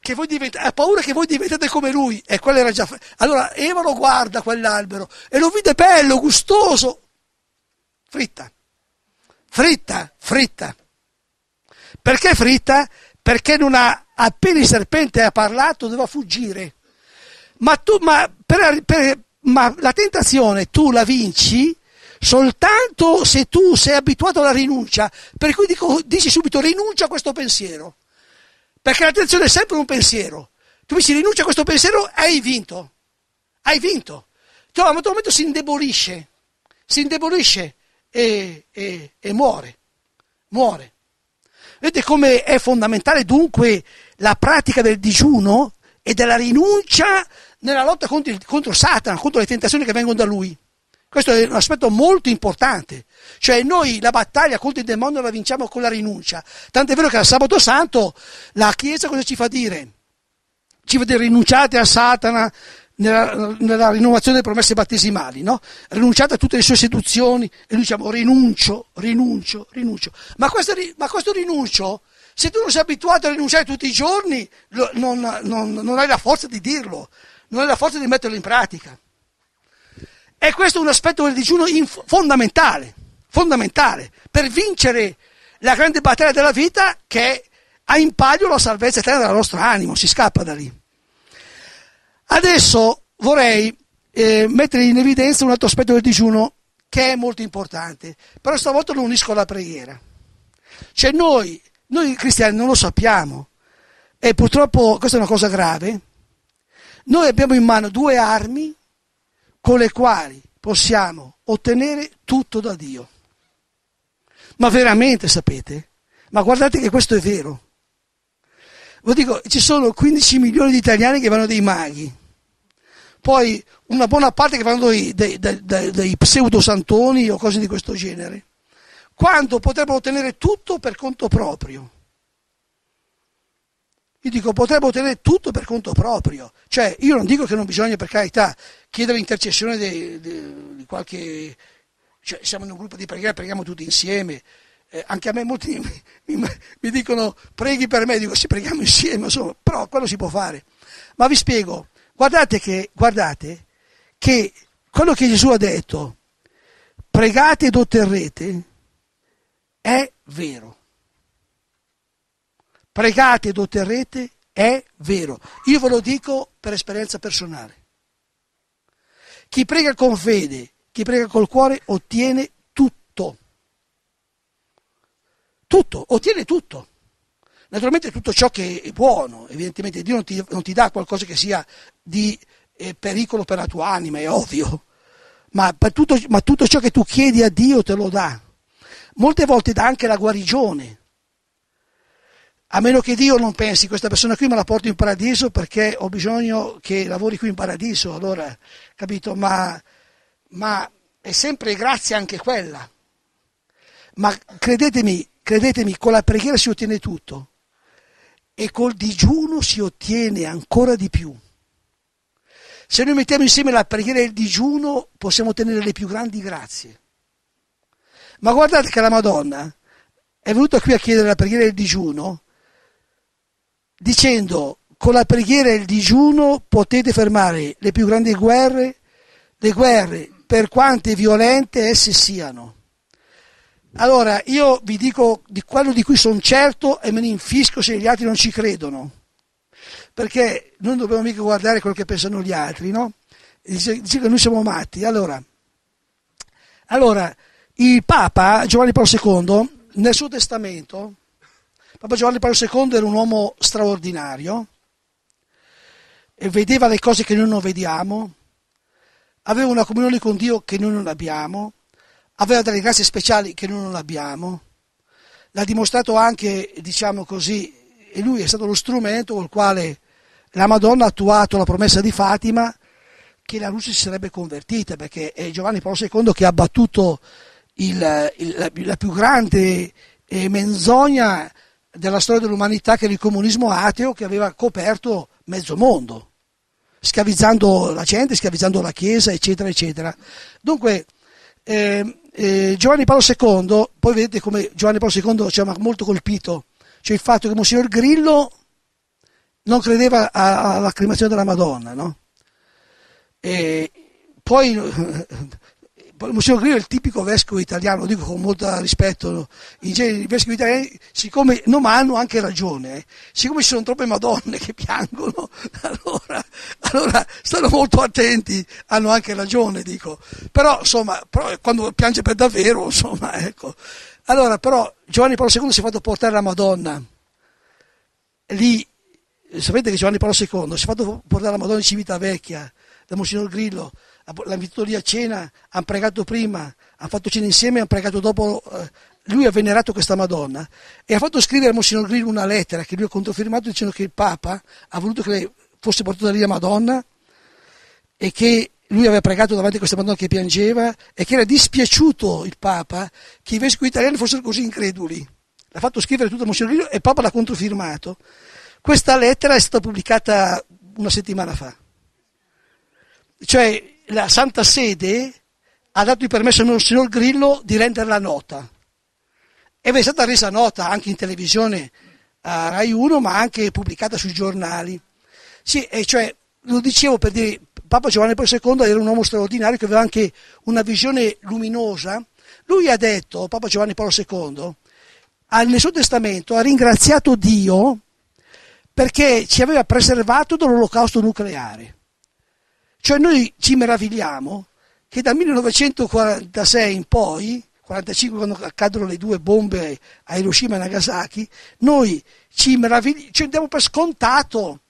Che voi diventate, ha paura che voi diventate come lui. E quello era già Allora Eva lo guarda quell'albero e lo vide bello, gustoso. Fritta, fritta, fritta. Perché fritta? Perché non ha, appena il serpente ha parlato doveva fuggire. Ma, tu, ma, per, per, ma la tentazione tu la vinci soltanto se tu sei abituato alla rinuncia, per cui dico, dici subito rinuncia a questo pensiero, perché la tentazione è sempre un pensiero. Tu dici rinuncia a questo pensiero, hai vinto, hai vinto. Tu a un certo momento si indebolisce, si indebolisce e, e, e muore, muore. Vedete come è fondamentale dunque la pratica del digiuno e della rinuncia nella lotta contro, contro Satana, contro le tentazioni che vengono da lui. Questo è un aspetto molto importante. Cioè noi la battaglia contro il demonio la vinciamo con la rinuncia. Tant'è vero che al sabato santo la Chiesa cosa ci fa dire? Ci fa dire rinunciate a Satana, nella, nella, rinnovazione delle promesse battesimali, no? rinunciate a tutte le sue seduzioni e noi diciamo rinuncio, rinuncio, rinuncio. Ma questo, ma questo, rinuncio, se tu non sei abituato a rinunciare tutti i giorni, non, non, non hai la forza di dirlo, non hai la forza di metterlo in pratica. E questo è un aspetto del digiuno fondamentale, fondamentale, per vincere la grande battaglia della vita che ha in palio la salvezza eterna della nostra anima, si scappa da lì. Adesso vorrei eh, mettere in evidenza un altro aspetto del digiuno che è molto importante, però stavolta lo unisco alla preghiera. Cioè noi, noi cristiani non lo sappiamo e purtroppo questa è una cosa grave. Noi abbiamo in mano due armi con le quali possiamo ottenere tutto da Dio. Ma veramente sapete? Ma guardate che questo è vero. Lo dico, ci sono 15 milioni di italiani che vanno dei maghi, poi una buona parte che vanno dei, dei, dei, dei pseudosantoni o cose di questo genere, quando potrebbero ottenere tutto per conto proprio. Io dico, potrebbero ottenere tutto per conto proprio. Cioè, io non dico che non bisogna, per carità, chiedere l'intercessione di qualche... Cioè, siamo in un gruppo di preghiera, preghiamo tutti insieme, eh, anche a me molti mi, mi, mi, dicono preghi per me, dico sì preghiamo insieme, insomma, però quello si può fare. Ma vi spiego, guardate che, guardate che quello che Gesù ha detto, pregate ed otterrete, è vero. Pregate ed otterrete è vero. Io ve lo dico per esperienza personale. Chi prega con fede, chi prega col cuore, ottiene tutto, ottiene tutto. Naturalmente tutto ciò che è buono, evidentemente Dio non ti, non ti dà qualcosa che sia di eh, pericolo per la tua anima, è ovvio, ma tutto, ma tutto ciò che tu chiedi a Dio te lo dà. Molte volte dà anche la guarigione, a meno che Dio non pensi questa persona qui me la porto in paradiso perché ho bisogno che lavori qui in paradiso, allora capito? Ma, ma è sempre grazia anche quella. Ma credetemi, Credetemi, con la preghiera si ottiene tutto e col digiuno si ottiene ancora di più. Se noi mettiamo insieme la preghiera e il digiuno possiamo ottenere le più grandi grazie. Ma guardate che la Madonna è venuta qui a chiedere la preghiera e il digiuno dicendo con la preghiera e il digiuno potete fermare le più grandi guerre, le guerre per quante violente esse siano. Allora, io vi dico di quello di cui sono certo e me ne infisco se gli altri non ci credono. Perché non dobbiamo mica guardare quello che pensano gli altri, no? Dice, dice che noi siamo matti. Allora, allora, il Papa Giovanni Paolo II, nel suo testamento, Papa Giovanni Paolo II era un uomo straordinario, e vedeva le cose che noi non vediamo, aveva una comunione con Dio che noi non abbiamo, aveva delle grazie speciali che noi non abbiamo, l'ha dimostrato anche, diciamo così, e lui è stato lo strumento col quale la Madonna ha attuato la promessa di Fatima che la luce si sarebbe convertita, perché è eh, Giovanni Paolo II che ha battuto il, il, la, la, più grande eh, menzogna della storia dell'umanità che era il comunismo ateo che aveva coperto mezzo mondo, schiavizzando la gente, schiavizzando la Chiesa, eccetera, eccetera. Dunque, eh, eh, Giovanni Paolo II, poi vedete come Giovanni Paolo II ci ha molto colpito, cioè il fatto che Monsignor Grillo non credeva alla, cremazione della Madonna, no? E poi Monsignor Grillo è il tipico vescovo italiano, lo dico con molto rispetto, in genere i vescovi italiani, siccome non hanno anche ragione, eh, siccome ci sono troppe madonne che piangono, allora, allora, stanno molto attenti, hanno anche ragione, dico. Però insomma, però, quando piange per davvero, insomma, ecco. Allora, però Giovanni Paolo II si è fatto portare la Madonna. Lì, sapete che Giovanni Paolo II si è fatto portare la Madonna di Civitavecchia da Monsignor Grillo l'hanno invitato lì a cena, hanno pregato prima, hanno fatto cena insieme, hanno pregato dopo, eh, lui ha venerato questa Madonna e ha fatto scrivere a Monsignor Grillo una lettera che lui ha controfirmato dicendo che il Papa ha voluto che fosse portata lì la Madonna e che lui aveva pregato davanti a questa Madonna che piangeva e che era dispiaciuto il Papa che i vescovi italiani fossero così increduli. L'ha fatto scrivere tutto a Monsignor Grillo e il Papa l'ha controfirmato. Questa lettera è stata pubblicata una settimana fa. Cioè, la Santa Sede ha dato il permesso al Monsignor Grillo di renderla nota. E è stata resa nota anche in televisione a Rai 1, ma anche pubblicata sui giornali. Sì, e cioè, lo dicevo per dire, Papa Giovanni Paolo II era un uomo straordinario che aveva anche una visione luminosa. Lui ha detto, Papa Giovanni Paolo II, nel suo testamento ha ringraziato Dio perché ci aveva preservato dall'olocausto nucleare. Cioè noi ci meravigliamo che dal 1946 in poi, 45 quando accadono le due bombe a Hiroshima e Nagasaki, noi ci meravigliamo, cioè diamo per scontato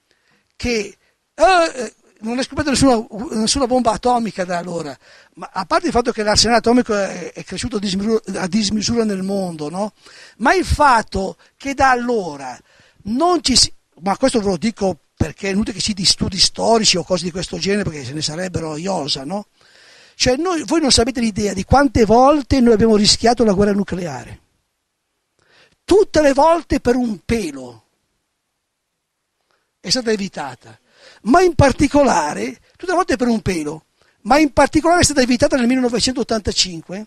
che eh, non è scoperta nessuna, nessuna, bomba atomica da allora, ma a parte il fatto che l'arsenale atomico è, è cresciuto a dismisura, a dismisura, nel mondo, no? ma il fatto che da allora non ci si, ma questo ve lo dico perché è inutile che si di studi storici o cose di questo genere, perché se ne sarebbero iosa, no? Cioè noi, voi non sapete l'idea di quante volte noi abbiamo rischiato la guerra nucleare. Tutte le volte per un pelo. È stata evitata. Ma in particolare, tutte le volte per un pelo, ma in particolare è stata evitata nel 1985,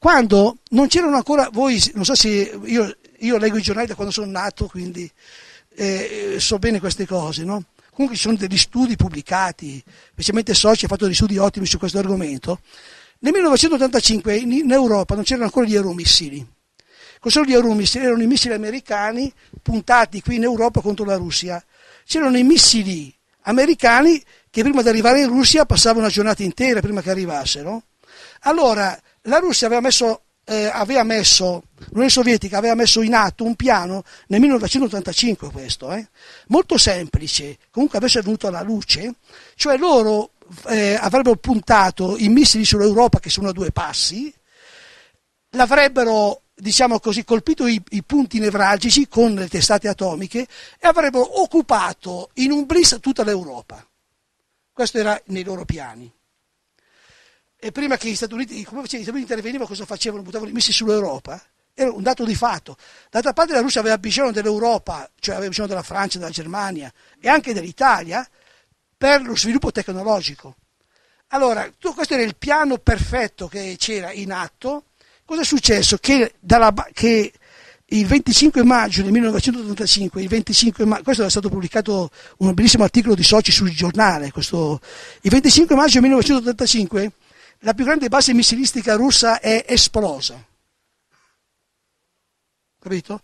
quando non c'erano ancora voi, non so se io, io leggo i giornali da quando sono nato, quindi eh, so bene queste cose, no? Comunque ci sono degli studi pubblicati, specialmente Soci ha fatto degli studi ottimi su questo argomento. Nel 1985 in Europa non c'erano ancora gli euromissili. Cos'erano gli aeromissili? Erano i missili americani puntati qui in Europa contro la Russia. C'erano i missili americani che prima di arrivare in Russia passavano una giornata intera prima che arrivassero. Allora, la Russia aveva messo eh, aveva messo, l'Unione Sovietica aveva messo in atto un piano nel 1985 questo, eh, molto semplice, comunque avesse venuto alla luce, cioè loro eh, avrebbero puntato i missili sull'Europa che sono a due passi, l'avrebbero diciamo così, colpito i, i, punti nevralgici con le testate atomiche e avrebbero occupato in un blitz tutta l'Europa. Questo era nei loro piani. E prima che gli Stati Uniti, come faceva, gli Stati Uniti intervenivano, cosa facevano? Buttavano i missili sull'Europa? Era un dato di fatto. D'altra parte la Russia aveva bisogno dell'Europa, cioè aveva bisogno della Francia, della Germania e anche dell'Italia per lo sviluppo tecnologico. Allora, tutto questo era il piano perfetto che c'era in atto. Cosa è successo? Che, dalla, che il 25 maggio del 1985, il 25 ma- questo è stato pubblicato un bellissimo articolo di Soci sul giornale, questo, il 25 maggio 1985 la più grande base missilistica russa è esplosa. Capito?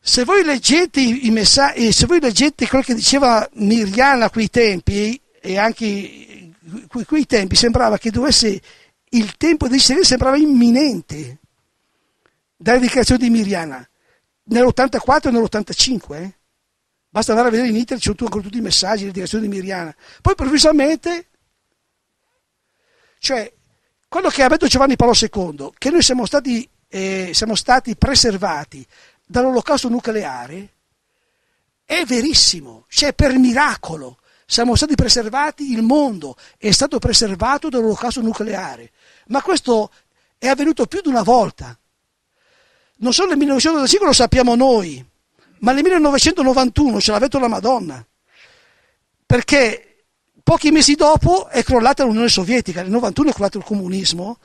Se voi leggete, i messaggi, eh, se voi leggete quello che diceva Miriana a quei tempi, e anche quei, quei tempi sembrava che dovesse, il tempo di Israele sembrava imminente, dalla dichiarazione di Miriana, nell'84 e nell'85. Eh? Basta andare a vedere in internet, ci sono tutti i messaggi, le dichiarazioni di Miriana. Poi improvvisamente cioè, quello che ha detto Giovanni Paolo II, che noi siamo stati, eh, siamo stati preservati dall'olocausto nucleare, è verissimo, cioè per miracolo siamo stati preservati, il mondo è stato preservato dall'olocausto nucleare, ma questo è avvenuto più di una volta. Non solo nel 1985 lo sappiamo noi, ma nel 1991 ce l'ha detto la Madonna, perché Pochi mesi dopo è crollata l'Unione Sovietica, nel 91 è crollato il comunismo,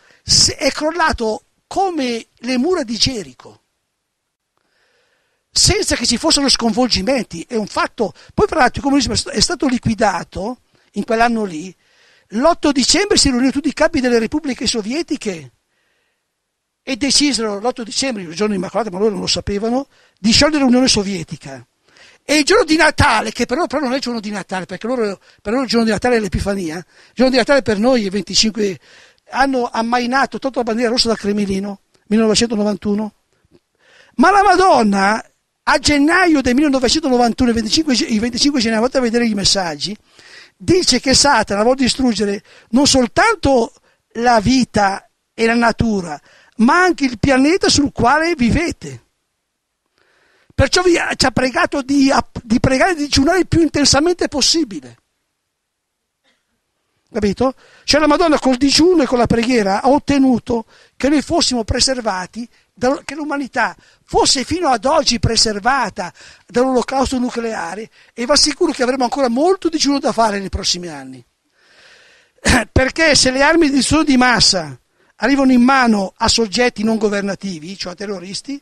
è crollato come le mura di Gerico, senza che ci fossero sconvolgimenti, è un fatto. Poi tra l'altro il comunismo è stato liquidato in quell'anno lì, l'8 dicembre si riunirono tutti i capi delle repubbliche sovietiche e decisero l'8 dicembre, il giorno immacolata, ma loro non lo sapevano, di sciogliere l'Unione Sovietica. E il giorno di Natale, che per loro però non è il giorno di Natale, perché loro, per loro il giorno di Natale è l'Epifania, eh. il giorno di Natale per noi è 25, hanno ammainato tutta la bandiera rossa dal Cremilino, 1991. Ma la Madonna, a gennaio del 1991, il 25, il 25 gennaio, andate a vedere i messaggi, dice che Satana vuole distruggere non soltanto la vita e la natura, ma anche il pianeta sul quale vivete. Perciò vi, ci ha pregato di, di pregare e di digiunare il più intensamente possibile. Capito? Cioè la Madonna col digiuno e con la preghiera ha ottenuto che noi fossimo preservati, che l'umanità fosse fino ad oggi preservata dall'olocausto nucleare e va sicuro che avremo ancora molto digiuno da fare nei prossimi anni. Perché se le armi di distruzione di massa arrivano in mano a soggetti non governativi, cioè a terroristi,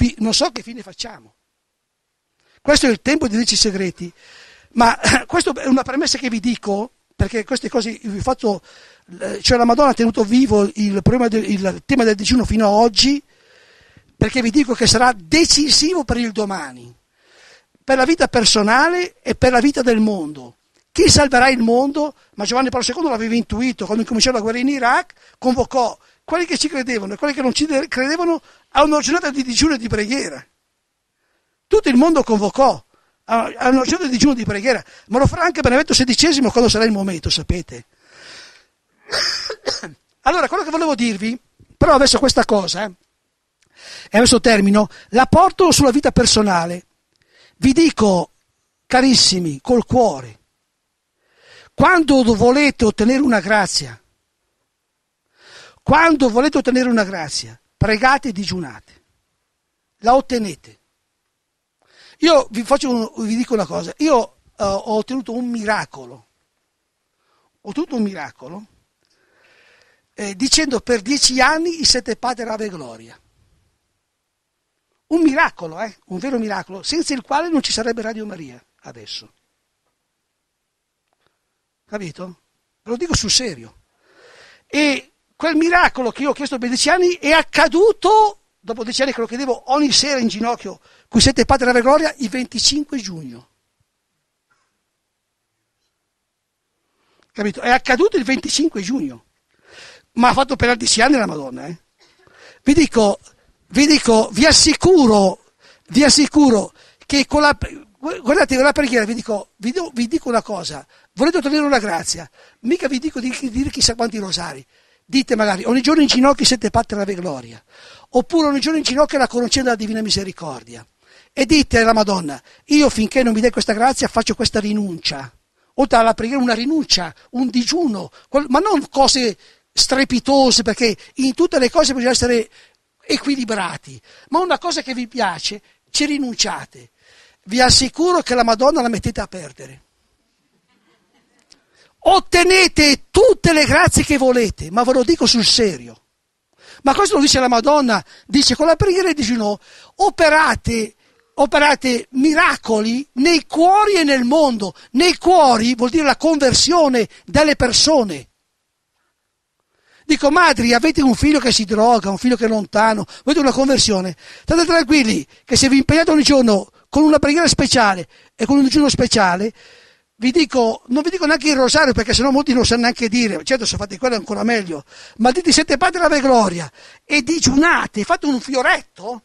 gruppi, non so che fine facciamo. Questo è il tempo di dirci i segreti, ma questa è una premessa che vi dico, perché queste cose vi faccio, eh, cioè la Madonna ha tenuto vivo il, del, il tema del digiuno fino ad oggi, perché vi dico che sarà decisivo per il domani, per la vita personale e per la vita del mondo. Chi salverà il mondo? Ma Giovanni Paolo II l'aveva intuito quando incominciò la guerra in Iraq, convocò quelli che ci credevano e quelli che non ci credevano a una giornata di digiuno e di preghiera. Tutto il mondo convocò a una giornata di digiuno e di preghiera, ma lo farà anche Benevento XVI quando sarà il momento, sapete. Allora, quello che volevo dirvi, però adesso questa cosa, eh, e adesso termino, la porto sulla vita personale. Vi dico, carissimi, col cuore, quando volete ottenere una grazia, quando volete ottenere una grazia, pregate e digiunate. La ottenete. Io vi, un, vi dico una cosa, io uh, ho ottenuto un miracolo, ho ottenuto un miracolo eh, dicendo per dieci anni i sette padre Ave Gloria. Un miracolo, eh? un vero miracolo, senza il quale non ci sarebbe Radio Maria adesso. Capito? Ve lo dico sul serio. E quel miracolo che io ho chiesto per dieci anni è accaduto, dopo dieci anni che lo chiedevo ogni sera in ginocchio, qui siete padre della gloria, il 25 giugno. Capito? È accaduto il 25 giugno, ma ha fatto per dieci anni la Madonna. Eh? Vi dico, vi dico, vi assicuro, vi assicuro che con la... Guardate, con la preghiera vi dico, vi, do, vi dico una cosa, volete ottenere una grazia, mica vi dico di dire chissà quanti rosari, Dite magari, ogni giorno in ginocchio siete parte della gloria, oppure ogni giorno in ginocchio la conoscenza della divina misericordia. E dite alla Madonna, io finché non mi dai questa grazia faccio questa rinuncia. Oltre alla preghiera una rinuncia, un digiuno, ma non cose strepitose, perché in tutte le cose bisogna essere equilibrati, ma una cosa che vi piace, ci rinunciate. Vi assicuro che la Madonna la mettete a perdere ottenete tutte le grazie che volete, ma ve lo dico sul serio. Ma questo lo dice la Madonna, dice con la preghiera di Ginò, operate, operate miracoli nei cuori e nel mondo. Nei cuori vuol dire la conversione delle persone. Dico, madri, avete un figlio che si droga, un figlio che è lontano, avete una conversione. State tranquilli che se vi impegnate ogni giorno con una preghiera speciale e con un giorno speciale, vi dico, non vi dico neanche il rosario perché sennò molti non sanno neanche dire, certo se fate quello è ancora meglio, ma dite sette padre della gloria e digiunate, fate un fioretto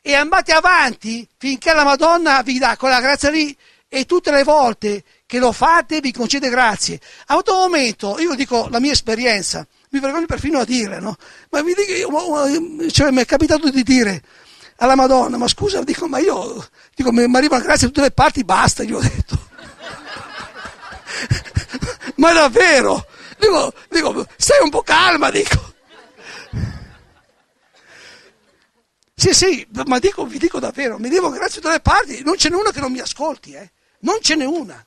e andate avanti finché la Madonna vi dà quella grazia lì e tutte le volte che lo fate vi concede grazie. A un certo momento, io dico la mia esperienza, mi vergogno perfino a dire, no? Ma vi dico, cioè, mi è capitato di dire alla Madonna, ma scusa, dico, ma io, dico, mi arriva grazie da tutte le parti, basta, gli ho detto ma davvero? Dico, dico, stai un po' calma, dico. Sì, sì, ma dico, vi dico davvero, mi devo grazie da le parti, non ce n'è una che non mi ascolti, eh? non ce n'è una.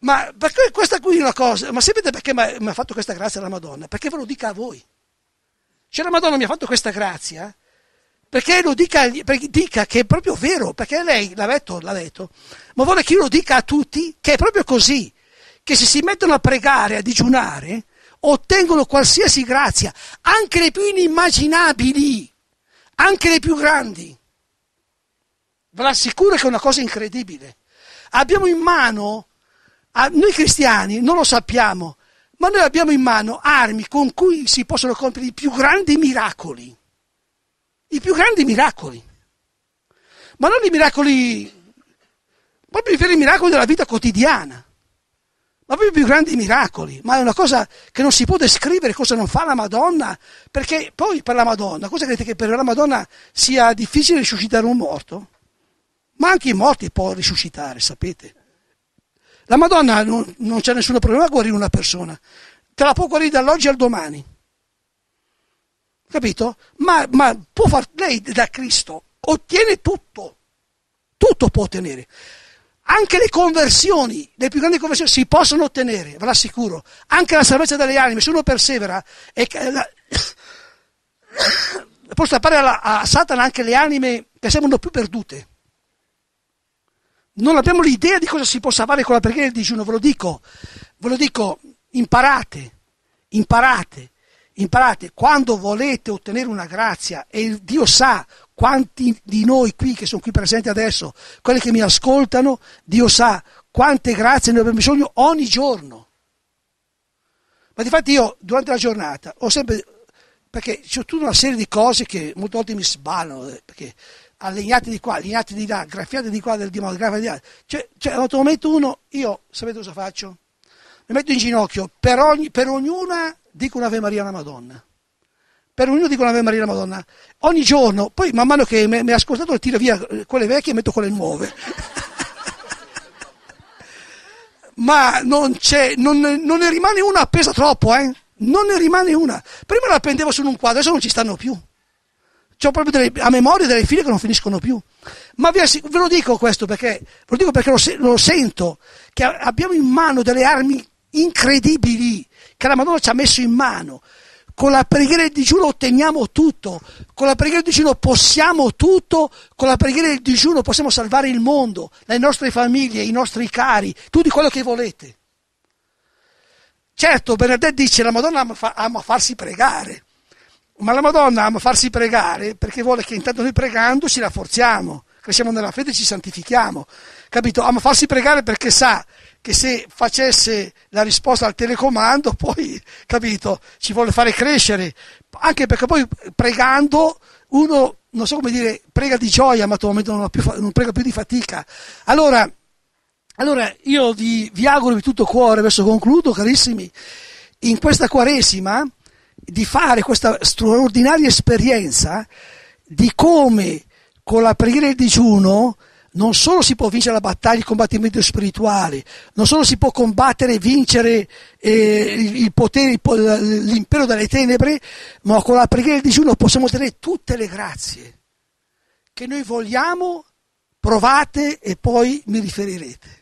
Ma perché questa qui è una cosa, ma sapete perché mi ha fatto questa grazia la Madonna? Perché ve lo dica a voi. Cioè la Madonna mi ha fatto questa grazia eh. perché lo dica, perché dica che è proprio vero, perché lei l'ha detto, l'ha detto, ma vuole che io lo dica a tutti che è proprio così che se si mettono a pregare, a digiunare, ottengono qualsiasi grazia, anche le più inimmaginabili, anche le più grandi. Ve l'assicuro che è una cosa incredibile. Abbiamo in mano, noi cristiani non lo sappiamo, ma noi abbiamo in mano armi con cui si possono compiere i più grandi miracoli. I più grandi miracoli. Ma non i miracoli, proprio i veri miracoli della vita quotidiana proprio i più grandi miracoli, ma è una cosa che non si può descrivere cosa non fa la Madonna, perché poi per la Madonna, cosa credete che per la Madonna sia difficile risuscitare un morto? Ma anche i morti può risuscitare, sapete. La Madonna non, non c'è nessun problema a guarire una persona, te la può guarire dall'oggi al domani. Capito? Ma, ma può far, lei da Cristo ottiene tutto, tutto può ottenere. Anche le conversioni, le più grandi conversioni si possono ottenere, ve l'assicuro. Anche la salvezza delle anime, se uno persevera, e la... può strappare a Satana anche le anime che sembrano più perdute. Non abbiamo l'idea di cosa si possa fare con la preghiera del digiuno, ve lo dico, ve lo dico, imparate, imparate, imparate. Quando volete ottenere una grazia e Dio sa quanti di noi qui che sono qui presenti adesso, quelli che mi ascoltano, Dio sa quante grazie ne abbiamo bisogno ogni giorno. Ma di fatto io durante la giornata ho sempre, perché c'è tutta una serie di cose che molte volte mi sballano, eh, perché allineate di qua, allineate di là, graffiate di qua, del dimano, graffiate di là. Cioè, cioè ad un momento uno, io sapete cosa faccio? Mi metto in ginocchio, per, ogni, per ognuna dico un'Ave Maria alla Madonna per ognuno dico l'Ave Maria la Madonna. Ogni giorno, poi man mano che mi ha ascoltato tiro via eh, quelle vecchie e metto quelle nuove. Ma non, non, non, ne rimane una appesa troppo, eh? Non ne rimane una. Prima la appendevo su un quadro, adesso non ci stanno più. Ho proprio delle, a memoria delle file che non finiscono più. Ma ve, ve lo dico questo perché, lo, dico perché lo, lo sento, che abbiamo in mano delle armi incredibili che la Madonna ci ha messo in mano con la preghiera del digiuno otteniamo tutto, con la preghiera del digiuno possiamo tutto, con la preghiera del digiuno possiamo salvare il mondo, le nostre famiglie, i nostri cari, tutti quello che volete. Certo, Bernadette dice la Madonna ama, ama farsi pregare, ma la Madonna ama farsi pregare perché vuole che intanto noi pregando ci rafforziamo, cresciamo nella fede e ci santifichiamo. Capito? Ama farsi pregare perché sa che se facesse la risposta al telecomando, poi, capito, ci vuole fare crescere, anche perché poi pregando uno, non so come dire, prega di gioia, ma a momento non, più, non prega più di fatica. Allora, allora io vi, vi auguro di tutto cuore, adesso concludo, carissimi, in questa quaresima di fare questa straordinaria esperienza di come con la preghiera e il digiuno non solo si può vincere la battaglia il combattimento spirituale, non solo si può combattere e vincere eh, il potere, l'impero dalle tenebre, ma con la preghiera e il digiuno possiamo ottenere tutte le grazie che noi vogliamo, provate e poi mi riferirete.